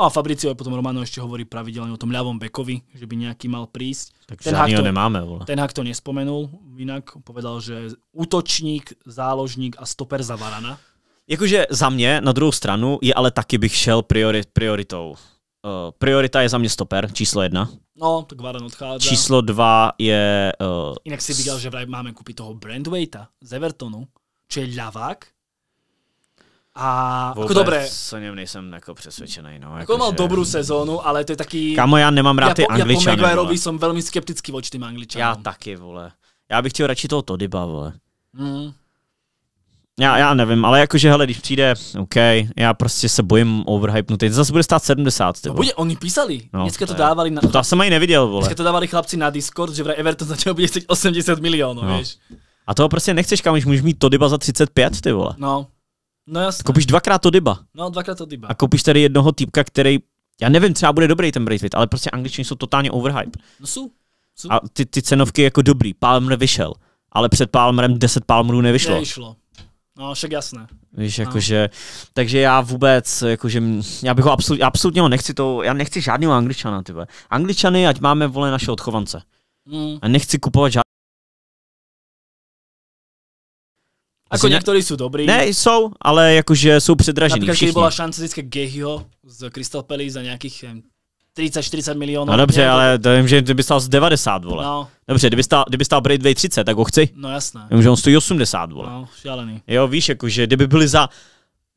A Fabricio je potom Romano ešte hovorí pravidelne o tom ľavom bekovi, že by nejaký mal prísť. Tak ten hak to, nemáme. Vole. Ten hak to nespomenul, inak povedal, že útočník, záložník a stoper za Varana. Jakože za mě, na druhou stranu, je ale taky bych šel priori, prioritou. Uh, priorita je za mě stoper, číslo jedna. No, tak Varan odchádza. Číslo dva je... Uh, eh, Inak si viděl, že máme kúpiť toho Brandwaita z Evertonu, čo je ľavák, a jako Vůbec jako dobré. o něm nejsem jako přesvědčený. No, jako, jako mal že... dobrou sezónu, ale to je taky... Kamo, já nemám rád já ty po, jako- jako angličany. Já po jsem velmi skeptický voči tým angličanům. Já taky, vole. Já bych chtěl radši toho Todyba, vole. Mm. Já, já nevím, ale jakože, hele, když přijde, OK, já prostě se bojím overhypnutý. Zase bude stát 70, ty no, bude, oni písali, no, dneska to, dávali na... To já jsem ani neviděl, vole. Dneska to dávali chlapci na Discord, že v Everton začal být 80 milionů, no, no. víš. A toho prostě nechceš, kam, už můžeš mít to za 35, ty vole. No. No jasně. Koupíš dvakrát Odyba. No, dvakrát Odyba. A koupíš tady jednoho typka, který, já nevím, třeba bude dobrý ten Braithwaite, ale prostě angličtiny jsou totálně overhype. No jsou. jsou. A ty, ty cenovky jako dobrý. Palmer vyšel, ale před Palmerem 10 Palmerů nevyšlo. Nevyšlo. No, však jasné. Víš, no. jakože, takže já vůbec, jakože, já bych ho absolut, absolutně ho nechci to, já nechci žádného angličana, tyhle. Angličany, ať máme, vole, naše odchovance. Mm. A nechci kupovat žádný Ako ne... niektorí sú dobrí. Ne, sú, ale akože sú predražení Napríklad, všichni. keď bola šanca získať Gehyho z Crystal Palace za nejakých 30-40 miliónov. No dobře, ale to viem, že by stál z 90, vole. No. Dobře, kdyby stál, kdyby stál Braidway 30, tak ho chci. No jasné. Vím, že on stojí 80, vole. No, šialený. Jo, víš, jakože kdyby byli za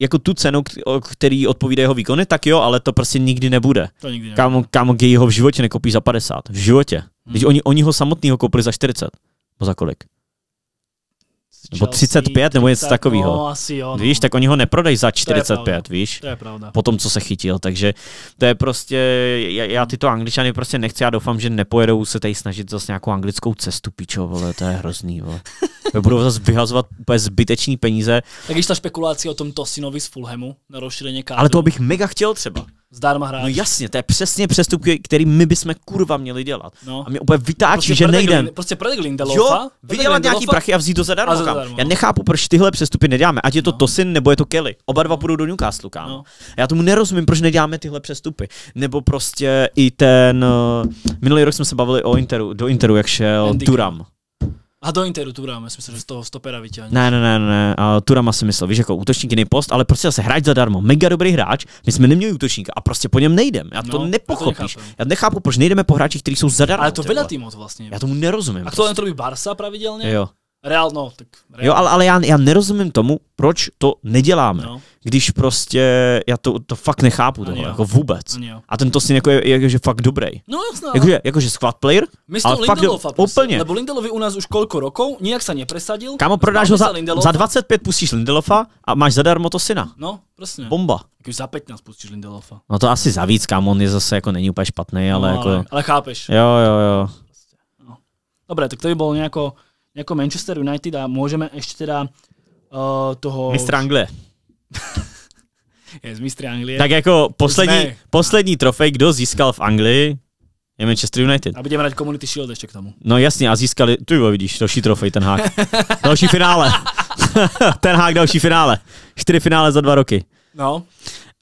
jako tu cenu, který odpovídá jeho výkony, tak jo, ale to prostě nikdy nebude. To nikdy nebude. Kámo, kámo Gay v životě nekoupíš za 50. V životě. Hmm. Když oni, oni ho samotného koupili za 40. Nebo za kolik? Nebo 35 nebo něco takového. No, asi jo. No. Víš, tak oni ho neprodají za 45, to je víš? To je pravda. Po tom, co se chytil. Takže to je prostě, já, já tyto angličany prostě nechci. Já doufám, že nepojedou se tady snažit zase nějakou anglickou cestu, pičo, vole, to je hrozný, vole. budou zase vyhazovat úplně zbyteční peníze. Tak když ta špekulace o tom synovi z Fulhamu na rozšíření Ale to bych mega chtěl třeba. Zdarma hráč. No jasně, to je přesně přestupky, který my bychom kurva měli dělat. No. A mě úplně vytáčí, prostě že nejdem. Prostě prodej Lindelofa. Jo, vydělat nějaký prachy a vzít to zadarmo, za zadarmo. Já nechápu, proč tyhle přestupy neděláme. Ať je to no. Tosin nebo je to Kelly. Oba dva no. půjdou do Newcastle, kam. No. Já tomu nerozumím, proč neděláme tyhle přestupy. Nebo prostě i ten... Eh, minulý rok jsme se bavili o Interu, do Interu, jak šel Andy. Turam. A do Interu Turama, si myslím, že z toho stopera vytěhne. Ne, ne, ne, ne, a Turama si myslel, víš, jako útočník jiný post, ale prostě se hráč zadarmo, mega dobrý hráč, my jsme neměli útočníka a prostě po něm nejdem, já to no, nepochopíš. Já, to já nechápu, proč nejdeme po hráčích, kteří jsou zadarmo. Ale to vyletí moc vlastně. Já tomu nerozumím. A to prostě. to by Barsa pravidelně? Jo. Real, no, tak real. Jo, ale, ale já, já nerozumím tomu, proč to neděláme. No. Když prostě, já to, to fakt nechápu, to jako vůbec. A ten to jako je, je, je fakt dobrý. No jasná. Jakože, jakože squad player, Místo ale Lindelofa, fakt do, prostě, úplně. Lebo Lindelovi u nás už kolko rokov, nijak se nepresadil. Kámo, prodáš ho za, za 25 pustíš Lindelofa a máš zadarmo to syna. No, přesně. Bomba. Když za 15 pustíš Lindelofa. No to asi za víc, kámo, on je zase jako není úplně špatný, ale no, jako... Ale, ale chápeš. Jo, jo, jo. Prostě, no. Dobré, tak to by bylo nějako jako Manchester United a můžeme ještě teda uh, toho... Mistr Anglie. je z mistr Anglie. Tak jako poslední, poslední trofej, kdo získal v Anglii, je Manchester United. A budeme dát Community Shield ještě k tomu. No jasně, a získali, tu jo, vidíš, další trofej, ten hák. další finále. ten hák, další finále. Čtyři finále za dva roky. No.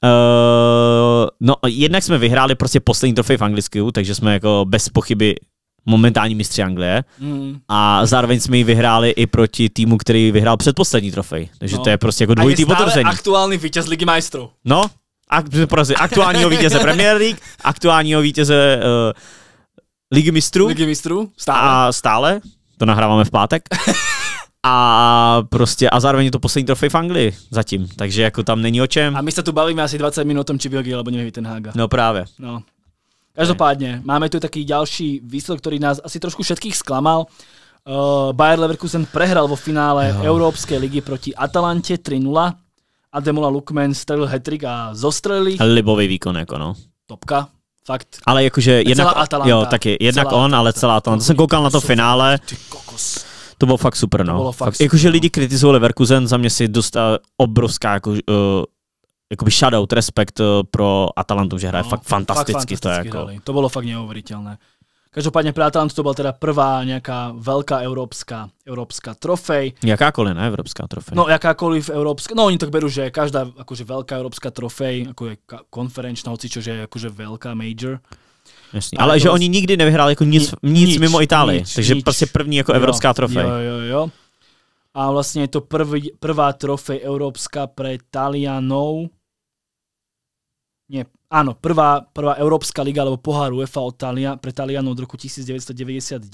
Uh, no, jednak jsme vyhráli prostě poslední trofej v Anglicku, takže jsme jako bez pochyby momentální mistři Anglie mm. a zároveň jsme ji vyhráli i proti týmu, který vyhrál předposlední trofej. Takže no. to je prostě jako dvojitý potvrzení. aktuální vítěz Ligy majstrů. No, ak- porazili aktuálního vítěze Premier League, aktuálního vítěze uh, Ligy mistrů. Ligy mistrů, stále. A stále, to nahráváme v pátek. a prostě a zároveň je to poslední trofej v Anglii zatím, takže jako tam není o čem. A my se tu bavíme asi 20 minut o tom, či byl alebo nevím, ten Haga. No právě. No. Každopádně, máme tu taký ďalší výsledok, ktorý nás asi trošku všetkých sklamal. Uh, eh, Bayer Leverkusen prehral vo finále jo. Európskej ligy proti Atalante 3-0. Ademola Lukman strelil hetrik a zostrelili. Libový výkon, jako no. Topka, Fakt. Ale jakože jednak, celá Atalanta. Jo, taky. Jednak celá on, Atalanta. ale celá Atalanta. To jsem koukal na to finále. Ty kokos. To bylo fakt super, no. bylo fakt, fakt super, Jakože no. lidi kritizovali Leverkusen, za mě si dostal obrovská jako, uh, jakoby shoutout, respekt eh, pro Atalantu, že hraje no, fakt fantasticky. Fakt fantasticky to, je jako... to bylo fakt neuvěřitelné. Každopádně pro Atalantu to byla teda prvá nějaká velká evropská, evropská trofej. Jakákoliv, ne? Evropská trofej. No, jakákoliv evropská. No, oni tak beru že každá akože velká evropská trofej, jako je konferenčná, hoci čo, že je jakože velká major. Jasný. Ale, ale že oni nikdy nevyhráli jako nic, nic, nic mimo Itálii. Nič, takže nič. prostě první jako jo, evropská trofej. Jo, jo, jo. A vlastně je to prvý, prvá trofej evropská pro Talianou, nie, áno, prvá, prvá Európska liga alebo pohár UEFA od Talia, pre Talianu od roku 1999.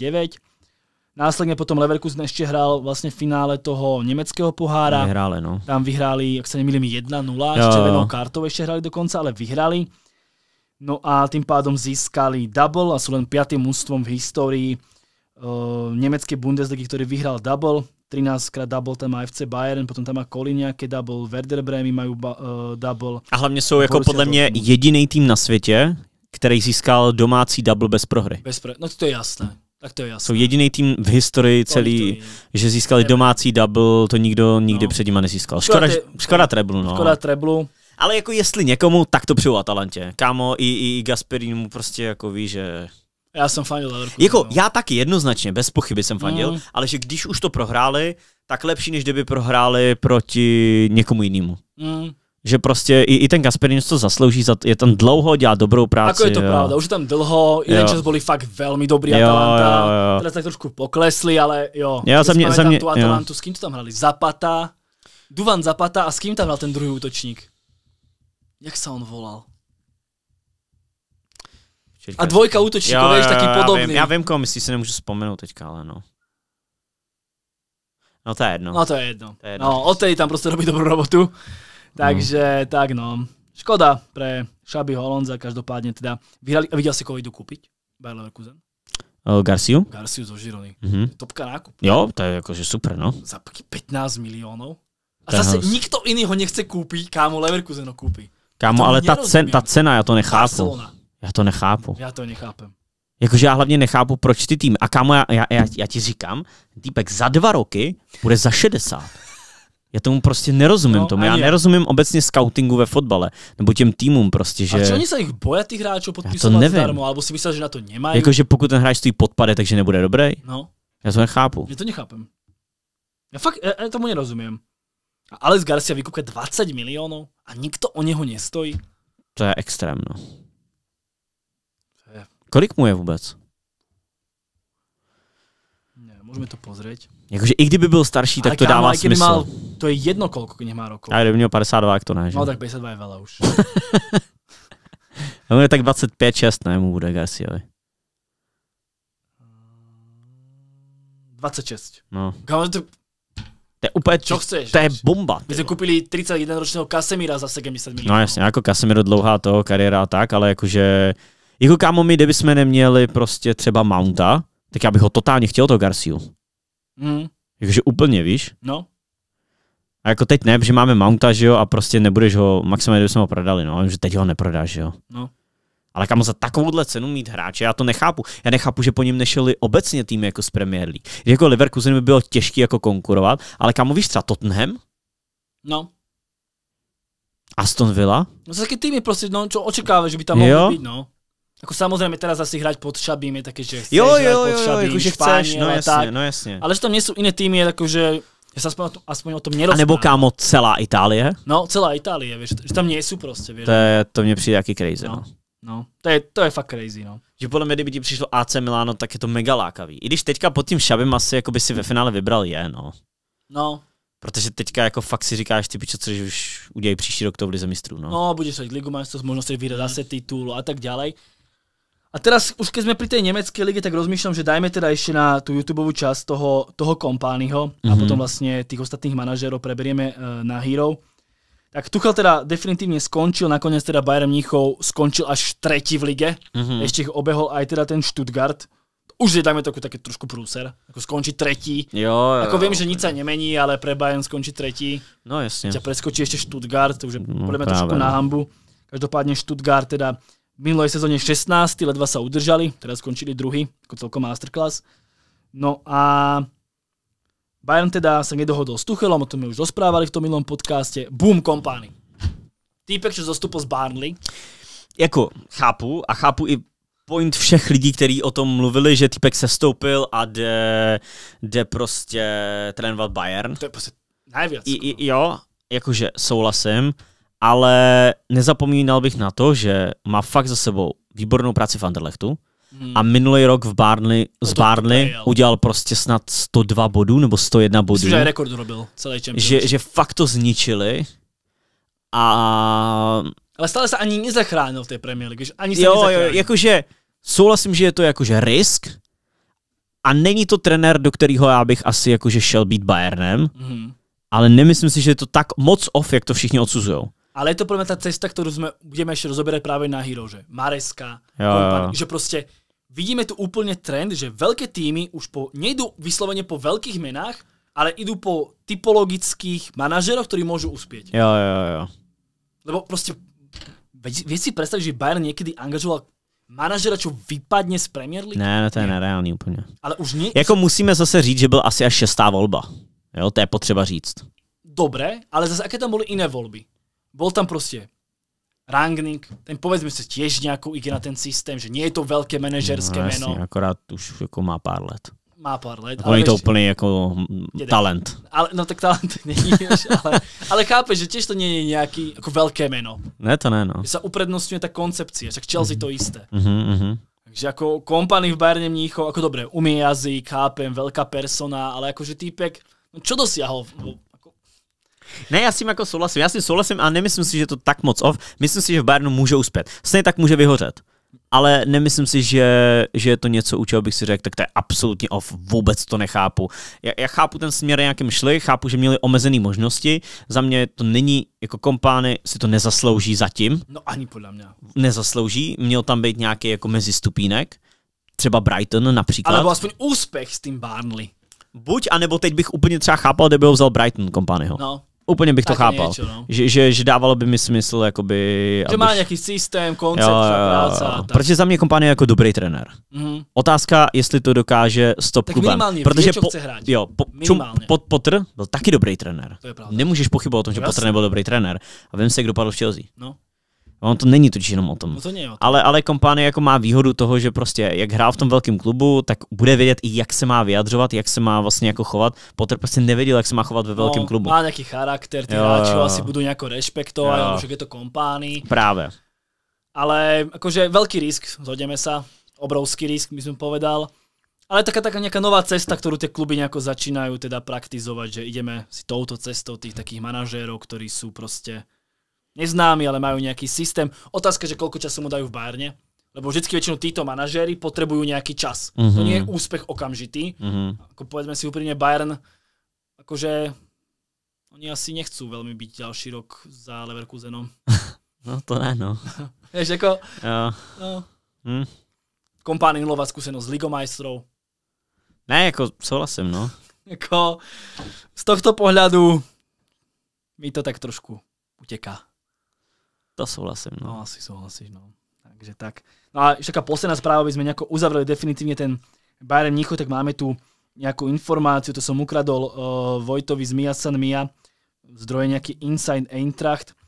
Následne potom Leverkusen ešte hral vlastne v finále toho nemeckého pohára. Vyhrali, no. Tam vyhrali, ak sa nemýlim, 1-0, s červenou kartou ešte hrali dokonca, ale vyhrali. No a tým pádom získali double a sú len piatým ústvom v histórii uh, nemeckej Bundesligy, ktorý vyhral double. 13 krát double tam má FC Bayern, potom tam má Kolín nějaký double, Werder Bremen mají uh, double. A hlavně jsou jako podle mě jediný tým na světě, který získal domácí double bez prohry. Bez prohry. No to je jasné. Tak to je jasné. Jsou jediný tým v historii to celý, historii. že získali domácí double, to nikdo no. nikdy no. před nima nezískal. Škoda, škoda, škoda treblu, no. Škoda treblu. Ale jako jestli někomu, tak to přeju Atalantě. Kámo, i, i, i Gasperinu prostě jako ví, že já jsem fandil Leverkusen. Jako, no. já taky jednoznačně, bez pochyby jsem fandil, mm. ale že když už to prohráli, tak lepší, než kdyby prohráli proti někomu jinému. Mm. Že prostě i, i ten Gasperini to zaslouží, za, je tam dlouho, dělá dobrou práci. Ako je to jo. pravda, už je tam dlouho. jeden jo. čas byli fakt velmi dobrý jo, Atalanta, jo, jo. teda tak trošku poklesli, ale jo. Já jsem mě, za mě, tu Atalantu, jo. s kým to tam hrali? Zapata, Duvan Zapata a s kým tam hrál ten druhý útočník? Jak se on volal? A dvojka útočníků, víš, taky podobný. Já vím, já vím koho myslíš, si nemůžu vzpomenout teďka, ale no. No to je jedno. No to je jedno. To je jedno. No, Otej tam prostě robí dobrou robotu. Takže, tak no. Škoda pre Šabi Holonza, každopádně teda. Vyhrali, a viděl si, koho jdu koupit? Bayer Leverkusen? Uh, Garciu? Garciu zo Žirony. Mm-hmm. Topka nákup. Jo, to je jakože super, no. Za 15 milionů. A zase host. nikto iný ho nechce koupit, kámo Leverkusen ho koupí. Kámo, ale ta, cen, ta cena, já to nechápu. Barcelona. Já to nechápu. Já to nechápem. Jakože já hlavně nechápu, proč ty tým. A kámo, já, já, já ti říkám, týpek za dva roky bude za 60. Já tomu prostě nerozumím no, tomu. Já je. nerozumím obecně scoutingu ve fotbale, nebo těm týmům prostě, že... A oni se jich boja těch hráčů podpisovat to nevím. Zdarmo, alebo si myslel, že na to nemají? Jakože pokud ten hráč stojí podpade, takže nebude dobrý? No. Já to nechápu. Já to nechápem. Já fakt, já, já tomu nerozumím. A Alex Garcia vykupuje 20 milionů a nikto o něho nestojí. To je extrémno. Kolik mu je vůbec? Ne, můžeme to pozrieť. Jakože i kdyby byl starší, tak ale to kámo, dává smysl. Mal, to je jedno, kolik nech má roku. Ale kdyby měl 52, jak to ne, že? No tak 52 je vela už. on je tak 25, 6, ne, mu bude Garciovi. 26. No. Kámo, to... To je úplně, čo chceš, to je bomba. My jsme koupili 31 ročného Kasemíra za 70 milionů. No jasně, jako Kasemiro dlouhá to kariéra a tak, ale jakože jako kámo, my kdybychom neměli prostě třeba Mounta, tak já bych ho totálně chtěl, toho Garciu. Mm. Jakože úplně, víš? No. A jako teď ne, protože máme Mounta, že jo, a prostě nebudeš ho, maximálně kdybychom ho prodali, no, že teď ho neprodáš, že jo. No. Ale kam za takovouhle cenu mít hráče, já to nechápu. Já nechápu, že po něm nešeli obecně týmy jako z Premier League. jako Leverkusen by bylo těžké jako konkurovat, ale kam víš třeba Tottenham? No. Aston Villa? No, to taky týmy prostě, no, co očekáváš, že by tam mohli být, no. Jako samozřejmě teda zase hrát pod šabím je také, že chceš jo, jo, pod šabím, jako, že chceš, španě, no jasně, tak, no jasně. Ale že tam nejsou jiné týmy, je jako, že já se aspoň o tom, aspoň o tom A nebo kámo celá Itálie? No, celá Itálie, víš, že tam nejsou prostě, víš. To, je, to mě přijde jaký crazy, no. no. No, to je, to je fakt crazy, no. Že podle mě, kdyby ti přišlo AC Milano, tak je to mega lákavý. I když teďka pod tím šabem asi jako by si ve finále vybral je, no. No, Protože teďka jako fakt si říkáš, ty pičo, což už udělají příští rok to v Lize mistrů, no. No, budeš hrať Ligu máš to možnost vyhrať zase titul a tak dále. A teraz už keď sme pri tej nemeckej lige, tak rozmýšľam, že dajme teda ešte na tú YouTubeovú časť toho, toho kompányho mm-hmm. a mhm. potom vlastne tých ostatných manažérov preberieme e, na Hero. Tak Tuchel teda definitívne skončil, nakoniec teda Bayern Mníchov skončil až tretí v lige. Mm-hmm. Ešte ich obehol aj teda ten Stuttgart. Už je dajme to také trošku průser. Jako skončí tretí. Jo, jo, jako vím, že nic se nemení, ale pre Bayern skončí tretí. No jasně. Tě preskočí ještě Stuttgart, to už je no, trošku na no. hambu. Každopádně Stuttgart teda v minulej sezóne 16, ledva sa udržali, teraz skončili druhý, ako celkom masterclass. No a Bayern teda sa nedohodol s Tuchelom, o tom sme už rozprávali v tom minulom podcaste. Boom kompány. Týpek, čo zostupil z Barnley. Jako, chápu a chápu i point všech lidí, kteří o tom mluvili, že týpek se stoupil a jde, jde prostě trénovat Bayern. To je prostě nejvíc. Jako no. Jo, jakože souhlasím ale nezapomínal bych na to, že má fakt za sebou výbornou práci v Anderlechtu hmm. a minulý rok v Barnley, z Barnley udělal prostě snad 102 bodů nebo 101 bodů. Myslím, že rekord robil celý čempion. Že, že fakt to zničili a... Ale stále se ani nezachránil v té Premier League, ani se Jo, jo, jakože souhlasím, že je to jakože risk a není to trenér, do kterého já bych asi jakože šel být Bayernem, hmm. ale nemyslím si, že je to tak moc off, jak to všichni odsuzujou. Ale je to podle mě ta cesta, kterou jsme, budeme ještě rozoberat právě na že Mareska, jo, jo. že prostě vidíme tu úplně trend, že velké týmy už po, nejdu vysloveně po velkých menách, ale idú po typologických manažerov, kteří môžu uspět. Jo, jo, jo. Lebo prostě. věci si představit, že Bayern někdy angažoval manažera, čo vypadne z Premier League? Ne, no to je nereálný úplně. Ale už nie... Jako musíme zase říct, že byl asi až šestá volba. Jo, to je potřeba říct. Dobré, ale zase jaké tam byly jiné volby? Bol tam proste Rangnick, ten povedzme si tiež nejakú ide na ten systém, že nie je to veľké manažerské no, jasne, meno. akorát už jako má pár let. Má pár let. Ale je to úplný jako jeden, talent. Ale, no tak talent není, ale, ale chápeš, že tiež to nie je nejaký ako veľké meno. Ne, to ne, no. Že sa uprednostňuje ta koncepcia, však Chelsea mm -hmm. to mhm. isté. Mm -hmm. Takže ako kompany v Bayerně Mníchov, ako dobre, umie jazyk, chápem, veľká persona, ale akože týpek, no čo dosiahol v, ne, já s tím jako souhlasím. Já s tím souhlasím a nemyslím si, že to tak moc off. Myslím si, že v Bayernu může uspět. Stejně tak může vyhořet. Ale nemyslím si, že, že je to něco, u čeho bych si řekl, tak to je absolutně off, vůbec to nechápu. Já, já chápu ten směr, nějakým šli, chápu, že měli omezené možnosti. Za mě to není, jako kompány si to nezaslouží zatím. No ani podle mě. Nezaslouží, měl tam být nějaký jako mezistupínek, třeba Brighton například. byl aspoň úspěch s tím Barnley. Buď, anebo teď bych úplně třeba chápal, by ho vzal Brighton kompányho. No, Úplně bych to chápal. Něčo, no. že, že, že, dávalo by mi smysl, jakoby... Že má nějaký systém, koncept, jo, jo, jo. práce. Tak. Protože za mě kompanie je jako dobrý trenér. Mm-hmm. Otázka, jestli to dokáže stop tak klubem. Minimálně protože po, chce hrát. Jo, po, čum, pot, Potr byl taky dobrý trenér. To je pravda. Nemůžeš pochybovat o tom, že no, Potr nebyl dobrý trenér. A vím se, kdo padl v Chelsea. No. On to není totiž jenom o tom. No to nie, o tom. Ale, ale Kompány jako má výhodu toho, že prostě jak hrál v tom velkém klubu, tak bude vědět i jak se má vyjadřovat, jak se má vlastně jako chovat. Potter prostě nevěděl, jak se má chovat ve no, velkém no, klubu. Má nějaký charakter, ty hráči asi budou nějak respektovat, že je to Kompány. Právě. Ale jakože velký risk, zhodneme se. obrovský risk my jsme povedal. Ale taká, taká nejaká nová cesta, ktorú tie kluby nejako začínajú teda praktizovať, že ideme si touto cestou tých takých manažérov, ktorí sú proste neznámi, ale majú nejaký systém. Otázka, že koľko času mu dajú v bárne. Lebo vždycky väčšinou títo manažéri potrebujú nejaký čas. Mm-hmm. To nie je mhm. úspech okamžitý. Mm-hmm. Ako povedzme si úprimne, Bayern akože oni asi nechcú veľmi byť ďalší rok za Leverkusenom. no to áno. Vieš, ako... Jo. No. Hmm. Kompány nulová skúsenosť s Ligou majstrov. Ne, jako souhlasím, no. jako z tohto pohľadu mi to tak trošku uteká. To souhlasím. No, no asi souhlasíš, no. Takže tak. No a ještě taká posledná správa, aby sme nejako uzavreli definitívne ten Bayern Mnichov, tak máme tu nejakú informáciu, to som ukradol uh, Vojtovi z Mia San Mia, zdroje nejaký Inside Eintracht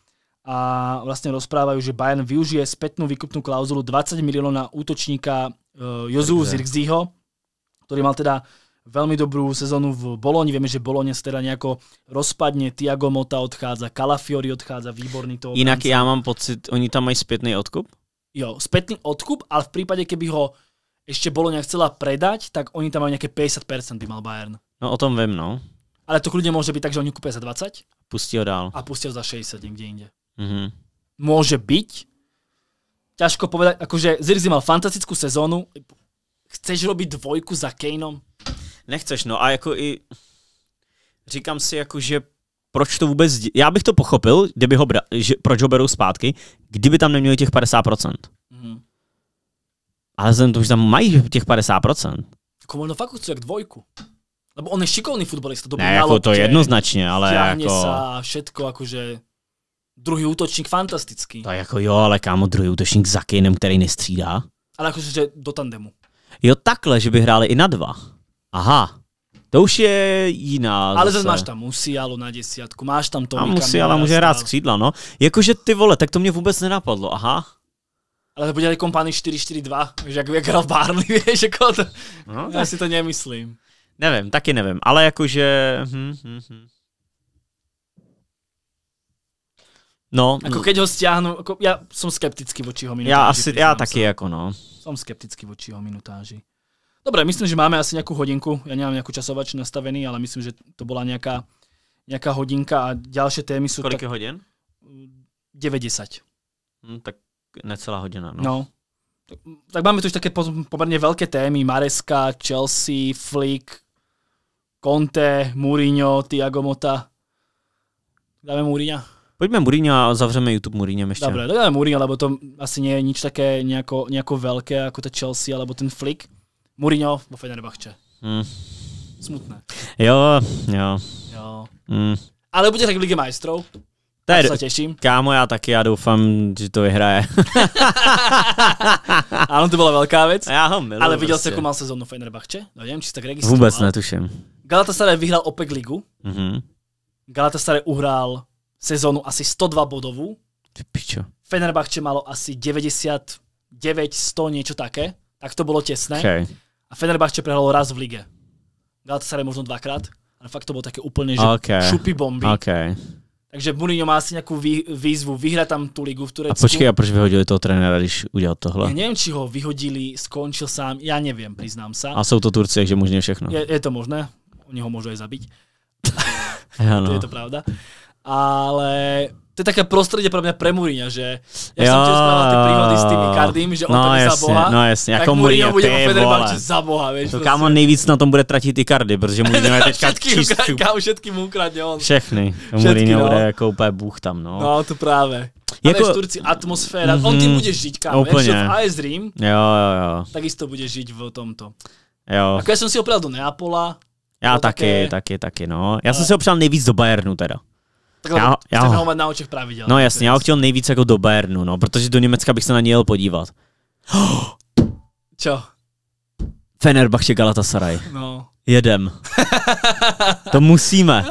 a vlastne rozprávajú, že Bayern využije spätnú výkupnú klauzulu 20 miliónov na útočníka uh, Jozu Zirkzího, ktorý mal teda veľmi dobrú sezónu v Boloni. Vieme, že Bolone sa teda nejako rozpadne, Tiago Mota odchádza, Calafiori odchádza, výborný to. Inak ja mám pocit, oni tam mají spätný odkup? Jo, spätný odkup, ale v prípade, keby ho ešte Boloňa chcela predať, tak oni tam majú nejaké 50% by mal Bayern. No o tom vím, no. Ale to kľudne môže byť tak, že oni kúpia za 20. Pustí ho dál. A pustí ho za 60 niekde inde. Mm-hmm. Môže byť. Ťažko povedať, akože Zirzi mal fantastickú sezónu. Chceš robiť dvojku za Kejnom? Nechceš, no a jako i říkám si jako, že proč to vůbec, já bych to pochopil, kdyby ho bra, že, proč ho berou zpátky, kdyby tam neměli těch 50%. Mm. Ale zem to, že tam mají těch 50%. Komu to no fakt chce jak dvojku. Lebo on je šikovný futbalista, dobrý ne, jako to jednoznačně, ale jako... sa, všetko, akože... Druhý útočník fantastický. To jako jo, ale kámo, druhý útočník za Kejnem, který nestřídá. Ale jakože do tandemu. Jo, takhle, že by hráli i na dva. Aha, to už je jiná. Ale zase máš tam Musialu na desiatku, máš tam to. A Musiala může hrát skřídla, no. Jakože ty vole, tak to mě vůbec nenapadlo, aha. Ale to bude kompány 4-4-2, že jak, jak hrál Barnley, víš, jako to, no, já si to nemyslím. Nevím, taky nevím, ale jakože... Hm, hm, hm. No. no. keď ho stiahnu, ako, ja som skeptický voči ho minutáži. Ja, asi, ja taky, ako no. Som skeptický voči ho minutáži. Dobre, myslím, že máme asi nejakú hodinku. Ja nemám nejakú časovač nastavený, ale myslím, že to bola nejaká, nejaká hodinka a ďalšie témy sú... Koľko tak... je hodin? 90. Hmm, tak necelá hodina, no. no. Tak, tak máme tu už také pomerne veľké témy. Mareska, Chelsea, Flick, Conte, Mourinho, Tiago Mota. Dáme Mourinha? Pojďme Mourinha a zavřeme YouTube Mourinho, ešte. Dobre, dáme Mourinha, lebo to asi nie je nič také nejako, nejako veľké ako ta Chelsea alebo ten Flick. Mourinho do Fenerbahce. Mm. Smutné. Jo, jo. jo. Mm. Ale bude tak Ligy majstrov. To se těším. Kámo, já taky, já doufám, že to vyhraje. ano, to byla velká věc. Já ho miluji, Ale viděl jsi, prostě. jakou má sezónu Fenerbahče? No, nevím, či jsi tak registroval. Vůbec netuším. Galatasaray vyhrál OPEC ligu. Mm-hmm. Galatasaray uhrál sezónu asi 102 bodovů. Ty pičo. Fenerbahče malo asi 99, 100, něco také. Tak to bylo těsné. Okay a Fenerbahče prehralo raz v lige. Galatasaray možno dvakrát, ale fakt to bylo také úplně, že okay. šupy bomby. Okay. Takže Mourinho má asi nějakou vý, výzvu vyhrát tam tu ligu v Turecku. A počkej, a proč vyhodili toho trenéra, když udělal tohle? Já nevím, či ho vyhodili, skončil sám, já nevím, přiznám se. A jsou to Turci, takže možně všechno. Je, je to možné, oni ho můžou i zabít. to je to pravda. Ale to je také prostredie pre mňa pre Mourinho, že ja jo, som tiež správal tie príhody s tými Kardym, že on no, jasne, za boha, no jasne, tak jako Mourinho bude Fenerbahče za boha, vieš. To prostě. kámo nejvíc na tom bude tratiť i Kardy, protože Mourinho je teďka čistý. Kámo všetkým ukradne on. Všechny, Mourinho no. bude ako úplne bůh tam, no. No to právě. Jako... v Turci atmosféra, mm-hmm. on tím mhm. bude žiť, kámo. Úplne. Ja, AS Rím, jo, jo, jo. takisto bude žiť v tomto. Jo. Ako ja som si opravdu do Neapola. Já taky, také... taky, taky, no. Já jsem si ho nejvíc do Bayernu teda. Takhle, já, já ho, ho na očích právě No jasně, já ho chtěl nejvíc jako do Bernu, no, protože do Německa bych se na něj jel podívat. Co? Čo? Fenerbahce Galatasaray. No. Jedem. to musíme.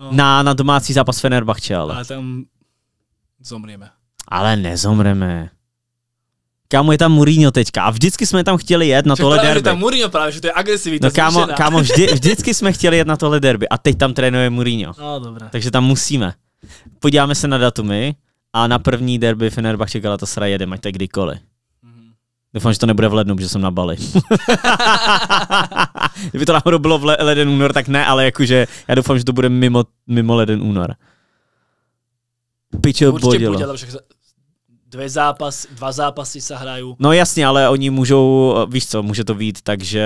No. Na, na domácí zápas Fenerbahce, ale. Ale tam zomřeme. Ale nezomřeme. Kámo, je tam Mourinho teďka. A vždycky jsme tam chtěli jet na Však tohle právě, derby. Že tam Mourinho právě, že to je agresivní. No kámo, kámo vždy, vždycky jsme chtěli jet na tohle derby. A teď tam trénuje Mourinho. No, dobré. Takže tam musíme. Podíváme se na datumy. A na první derby Fenerbahce Galatasaray jedeme, ať to je kdykoliv. Mm-hmm. Doufám, že to nebude v lednu, protože jsem na Bali. Kdyby to náhodou bylo v le- leden únor, tak ne, ale jakože já doufám, že to bude mimo, mimo leden únor. Pičo bodilo dvě zápas, dva zápasy se hrajou. No jasně, ale oni můžou, víš co, může to být, takže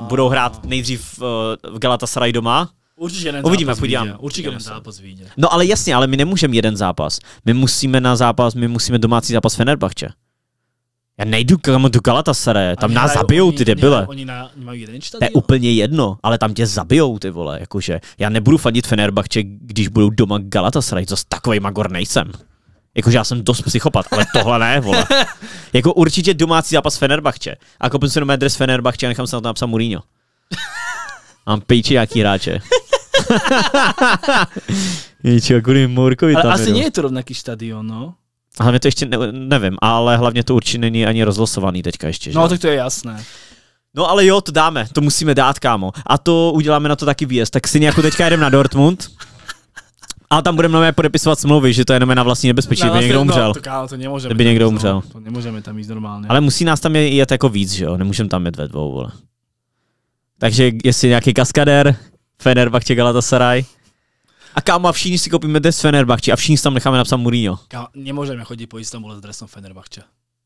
no, budou hrát no. nejdřív eh, v Galatasaray doma, Určitě jeden Uvidíme, zápas podíváme. Určitě jeden zápas vyjde. No ale jasně, ale my nemůžeme jeden zápas. My musíme na zápas, my musíme domácí zápas Fenerbahče. Já nejdu k do Galatasaray, tam nás zabijou oni, ty debile. Oni na, mají jeden to je úplně jedno, ale tam tě zabijou ty vole, jakože. Já nebudu fandit Fenerbahče, když budou doma Galatasaray, co s takovej magor nejsem. Jakože já jsem dost psychopat, ale tohle ne, vole. Jako určitě domácí zápas Fenerbahče. A koupím si nové dres Fenerbahče a nechám se na to napsat Mourinho. Mám pejči jaký hráče. Ničeho, kvůli Mourkovi tam asi není to rovnaký stadion, no. Hlavně to ještě ne, nevím, ale hlavně to určitě není ani rozlosovaný teďka ještě. Že? No, tak to je jasné. No ale jo, to dáme, to musíme dát, kámo. A to uděláme na to taky výjezd. Tak si nějakou teďka jdem na Dortmund. A tam budeme nové podepisovat smlouvy, že to je jenom na vlastní nebezpečí, na kdyby vlastně někdo umřel. No, to, kálo, to nemůžeme. Kdyby někdo umřel. No, to nemůžeme tam jít normálně. Ale musí nás tam jet jako víc, že jo? Nemůžeme tam jet ve dvou, vole. Takže jestli nějaký kaskadér, Fenerbahce Galatasaray. A kámo, a všichni si koupíme dres Fenerbahce a všichni si tam necháme napsat Mourinho. Kámo, nemůžeme chodit po Istanbulu s dresem Fenerbahce.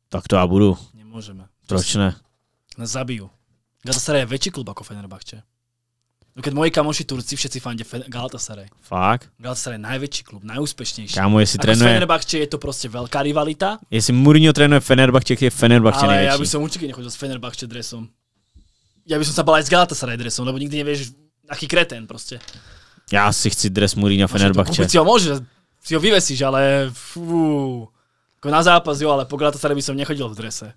Tak to já budu. Nemůžeme. Proč ne? Nás zabiju. Galatasaray je větší klub jako Fenerbahce. No keď moji kamoši Turci všetci fandia Galatasaray. Fakt? Galatasaray je najväčší klub, najúspešnejší. Kamu, jestli Ako trénuje... Fenerbahce je to prostě velká rivalita. Jestli Mourinho trénuje Fenerbahce, je Fenerbahce Ale největší. já bych som určitě nechodil s Fenerbahce dresom. Já bych som sa bal aj s Galatasaray dresom, lebo nikdy nevieš, aký kretén prostě. Já si chci dres Mourinho Fenerbahce. Si ho môžeš, si ho vyvesíš, ale fú, na zápas jo, ale po Galatasaray by som nechodil v drese.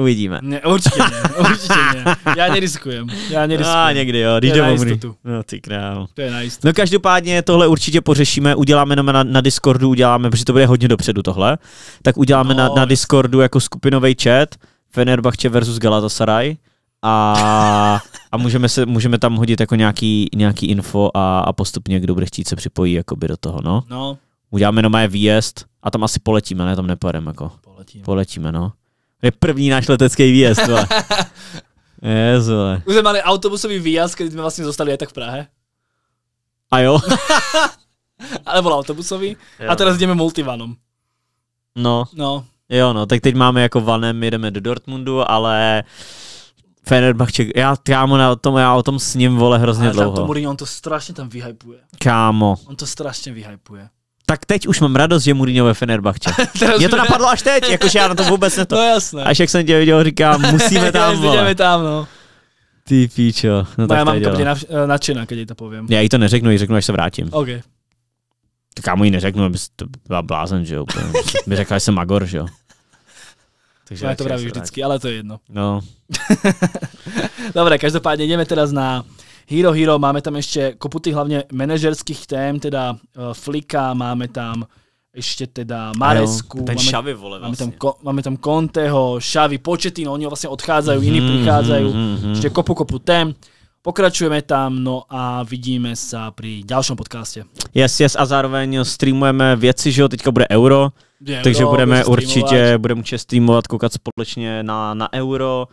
Uvidíme. Ne, určitě ne, určitě ne. Já neriskujem. Já no, neriskujem. A někdy jo, když to No ty král. To je na jistotu. No každopádně tohle určitě pořešíme, uděláme jenom na, na Discordu, uděláme, protože to bude hodně dopředu tohle, tak uděláme no. na, na Discordu jako skupinový chat, Fenerbahce versus Galatasaray a, a můžeme, se, můžeme tam hodit jako nějaký, nějaký info a, a postupně, kdo bude chtít se připojí jakoby do toho, no. no. Uděláme nové výjezd a tam asi poletíme, ne, tam nepojedeme jako. Poletíme. Poletíme, no je první náš letecký výjezd, Jezule. Už jsme měli autobusový výjazd, když jsme vlastně zostali tak v Prahe. A jo. Ale byl autobusový. Jo. A teraz jdeme multivanom. No. No. Jo, no, tak teď máme jako vanem, jedeme do Dortmundu, ale Fenerbahce, já, kámo, na tom, já o tom s ním vole hrozně ale dlouho. Ale to Mourinho, on to strašně tam vyhypuje. Kámo. On to strašně vyhypuje tak teď už mám radost, že Mourinho ve Fenerbahce. Mě to napadlo až teď, jakože já na to vůbec To No jasné. Až jak jsem tě viděl, říkám, musíme tam, Musíme tam, no. Ty píčo. No, tak já mám to na, eh, nadšená, když to povím. Já jí to neřeknu, jí řeknu, až se vrátím. OK. Tak já mu ji neřeknu, aby to byla blázen, že jo. By řekla, že jsem Magor, že jo. Takže no, já to právě vždycky, ale to je jedno. No. Dobré, každopádně jdeme teda na Hero Hero, máme tam ještě koputy hlavně manažerských tém, teda uh, Flika, máme tam ještě teda Maresku. Jo, ten máme, šavy, vole, vlastně. máme, tam, vlastně. máme tam Conteho, Šavy, Početino, oni vlastně odcházejí, mm, jiní hmm, prichádzají, mm, mm, hmm. ještě kopu, kopu tém. Pokračujeme tam, no a vidíme se při dalším podcaste. Yes, yes, a zároveň streamujeme věci, že jo, teďka bude euro, Je takže euro, budeme budeme určitě, budeme určitě streamovat, koukat společně na, na euro,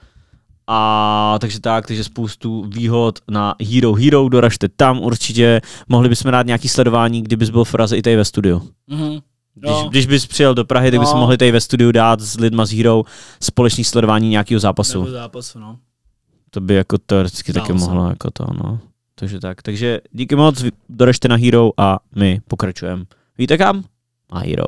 a takže tak, takže spoustu výhod na Hero Hero, doražte tam určitě. Mohli bychom dát nějaký sledování, kdybys byl v Praze i tady ve studiu. Mm-hmm. No. Když, když bys přijel do Prahy, tak no. mohli tady ve studiu dát s lidma z Hero společný sledování nějakého zápasu. Nebo zápasu, no. To by jako teoreticky Dál taky mohlo jako to, no. Takže tak. Takže díky moc, doražte na Hero a my pokračujeme. Víte kam? Na Hero.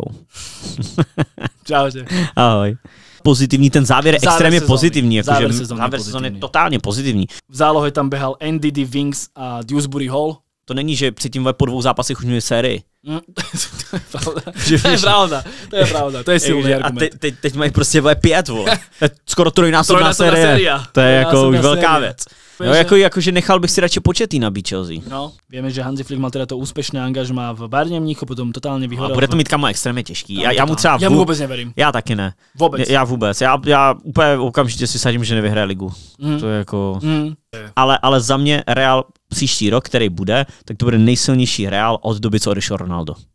Čau. Ahoj pozitivní, ten závěr je závěr extrémně sezóny. pozitivní. Jako závěr, že, sezóny závěr je sezóny je totálně pozitivní. V zálohe tam běhal NDD Wings a Dewsbury Hall. To není, že předtím po dvou zápasech už měli sérii. Mm, to je pravda. to je pravda, to je pravda, to je silný A te, te, teď mají prostě bude pět, vole. Skoro trojnásobná, série. série. To je Já jako už velká věc úplně, no, jako, jako, že nechal bych si radši početý nabít Chelsea. No, víme, že Hansi Flick má teda to úspěšné angažmá v Bárně Mnichu, potom totálně vyhodil. A bude to mít kam extrémně těžký. No, já, já, mu třeba já mu vůbec neverím. Já taky ne. Vůbec. Já, já vůbec. Já, já úplně okamžitě si sadím, že nevyhraje ligu. Mm. To je jako... Mm. Ale, ale za mě Real příští rok, který bude, tak to bude nejsilnější Real od doby, co odešel Ronaldo.